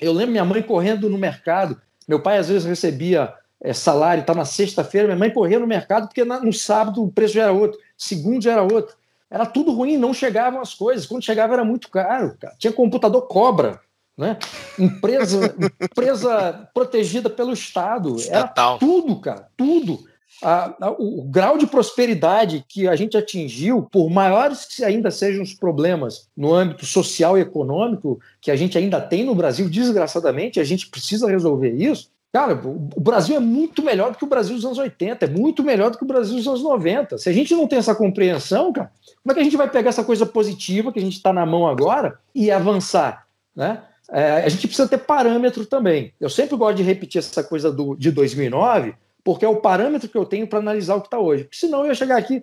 Eu lembro minha mãe correndo no mercado. Meu pai às vezes recebia é, salário, estava tá na sexta-feira, minha mãe corria no mercado porque na, no sábado o preço já era outro, segundo já era outro. Era tudo ruim, não chegavam as coisas. Quando chegava era muito caro, cara. Tinha computador cobra, né? Empresa, empresa protegida pelo Estado. Estatal. Era tudo, cara, tudo. A, a, o grau de prosperidade que a gente atingiu, por maiores que ainda sejam os problemas no âmbito social e econômico que a gente ainda tem no Brasil, desgraçadamente, a gente precisa resolver isso. Cara, o Brasil é muito melhor do que o Brasil dos anos 80, é muito melhor do que o Brasil dos anos 90. Se a gente não tem essa compreensão, cara, como é que a gente vai pegar essa coisa positiva que a gente está na mão agora e avançar? Né? É, a gente precisa ter parâmetro também. Eu sempre gosto de repetir essa coisa do, de 2009, porque é o parâmetro que eu tenho para analisar o que está hoje. Porque senão eu ia chegar aqui,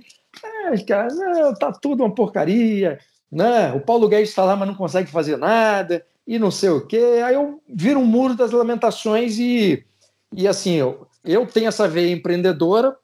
é, cara, tá tudo uma porcaria, né? o Paulo Guedes está lá, mas não consegue fazer nada e não sei o quê. Aí eu viro um muro das lamentações e, e assim, eu, eu tenho essa veia empreendedora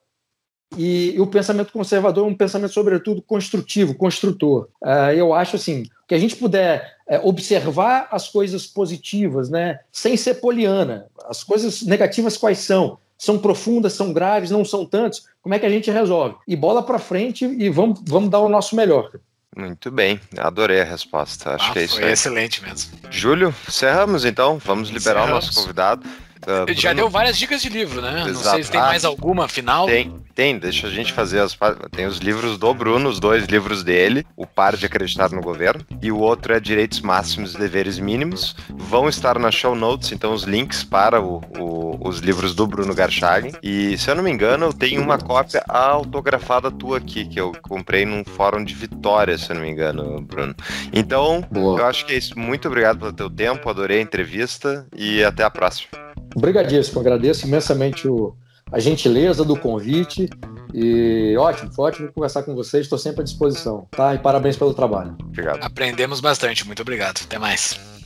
e, e o pensamento conservador é um pensamento, sobretudo, construtivo, construtor. Uh, eu acho assim, que a gente puder é, observar as coisas positivas, né, sem ser poliana. As coisas negativas quais são? São profundas, são graves, não são tantos. Como é que a gente resolve? E bola para frente e vamos, vamos dar o nosso melhor. Muito bem, adorei a resposta. Acho ah, que é isso. Foi aí. Né? excelente mesmo. Júlio, cerramos então. Vamos liberar encerramos. o nosso convidado. Tá, Já deu várias dicas de livro, né? Exato. Não sei se tem mais ah, alguma final. Tem, tem. Deixa a gente fazer as. Tem os livros do Bruno, os dois livros dele: O Par de Acreditar no Governo e o outro é Direitos Máximos e Deveres Mínimos. Vão estar na show notes, então, os links para o, o, os livros do Bruno Garchagen. E, se eu não me engano, eu tenho uma cópia autografada tua aqui, que eu comprei num fórum de Vitória, se eu não me engano, Bruno. Então, Boa. eu acho que é isso. Muito obrigado pelo teu tempo, adorei a entrevista e até a próxima. Obrigadíssimo, agradeço imensamente o, a gentileza do convite e ótimo, foi ótimo conversar com vocês, estou sempre à disposição, tá? E parabéns pelo trabalho. Obrigado. Aprendemos bastante, muito obrigado. Até mais.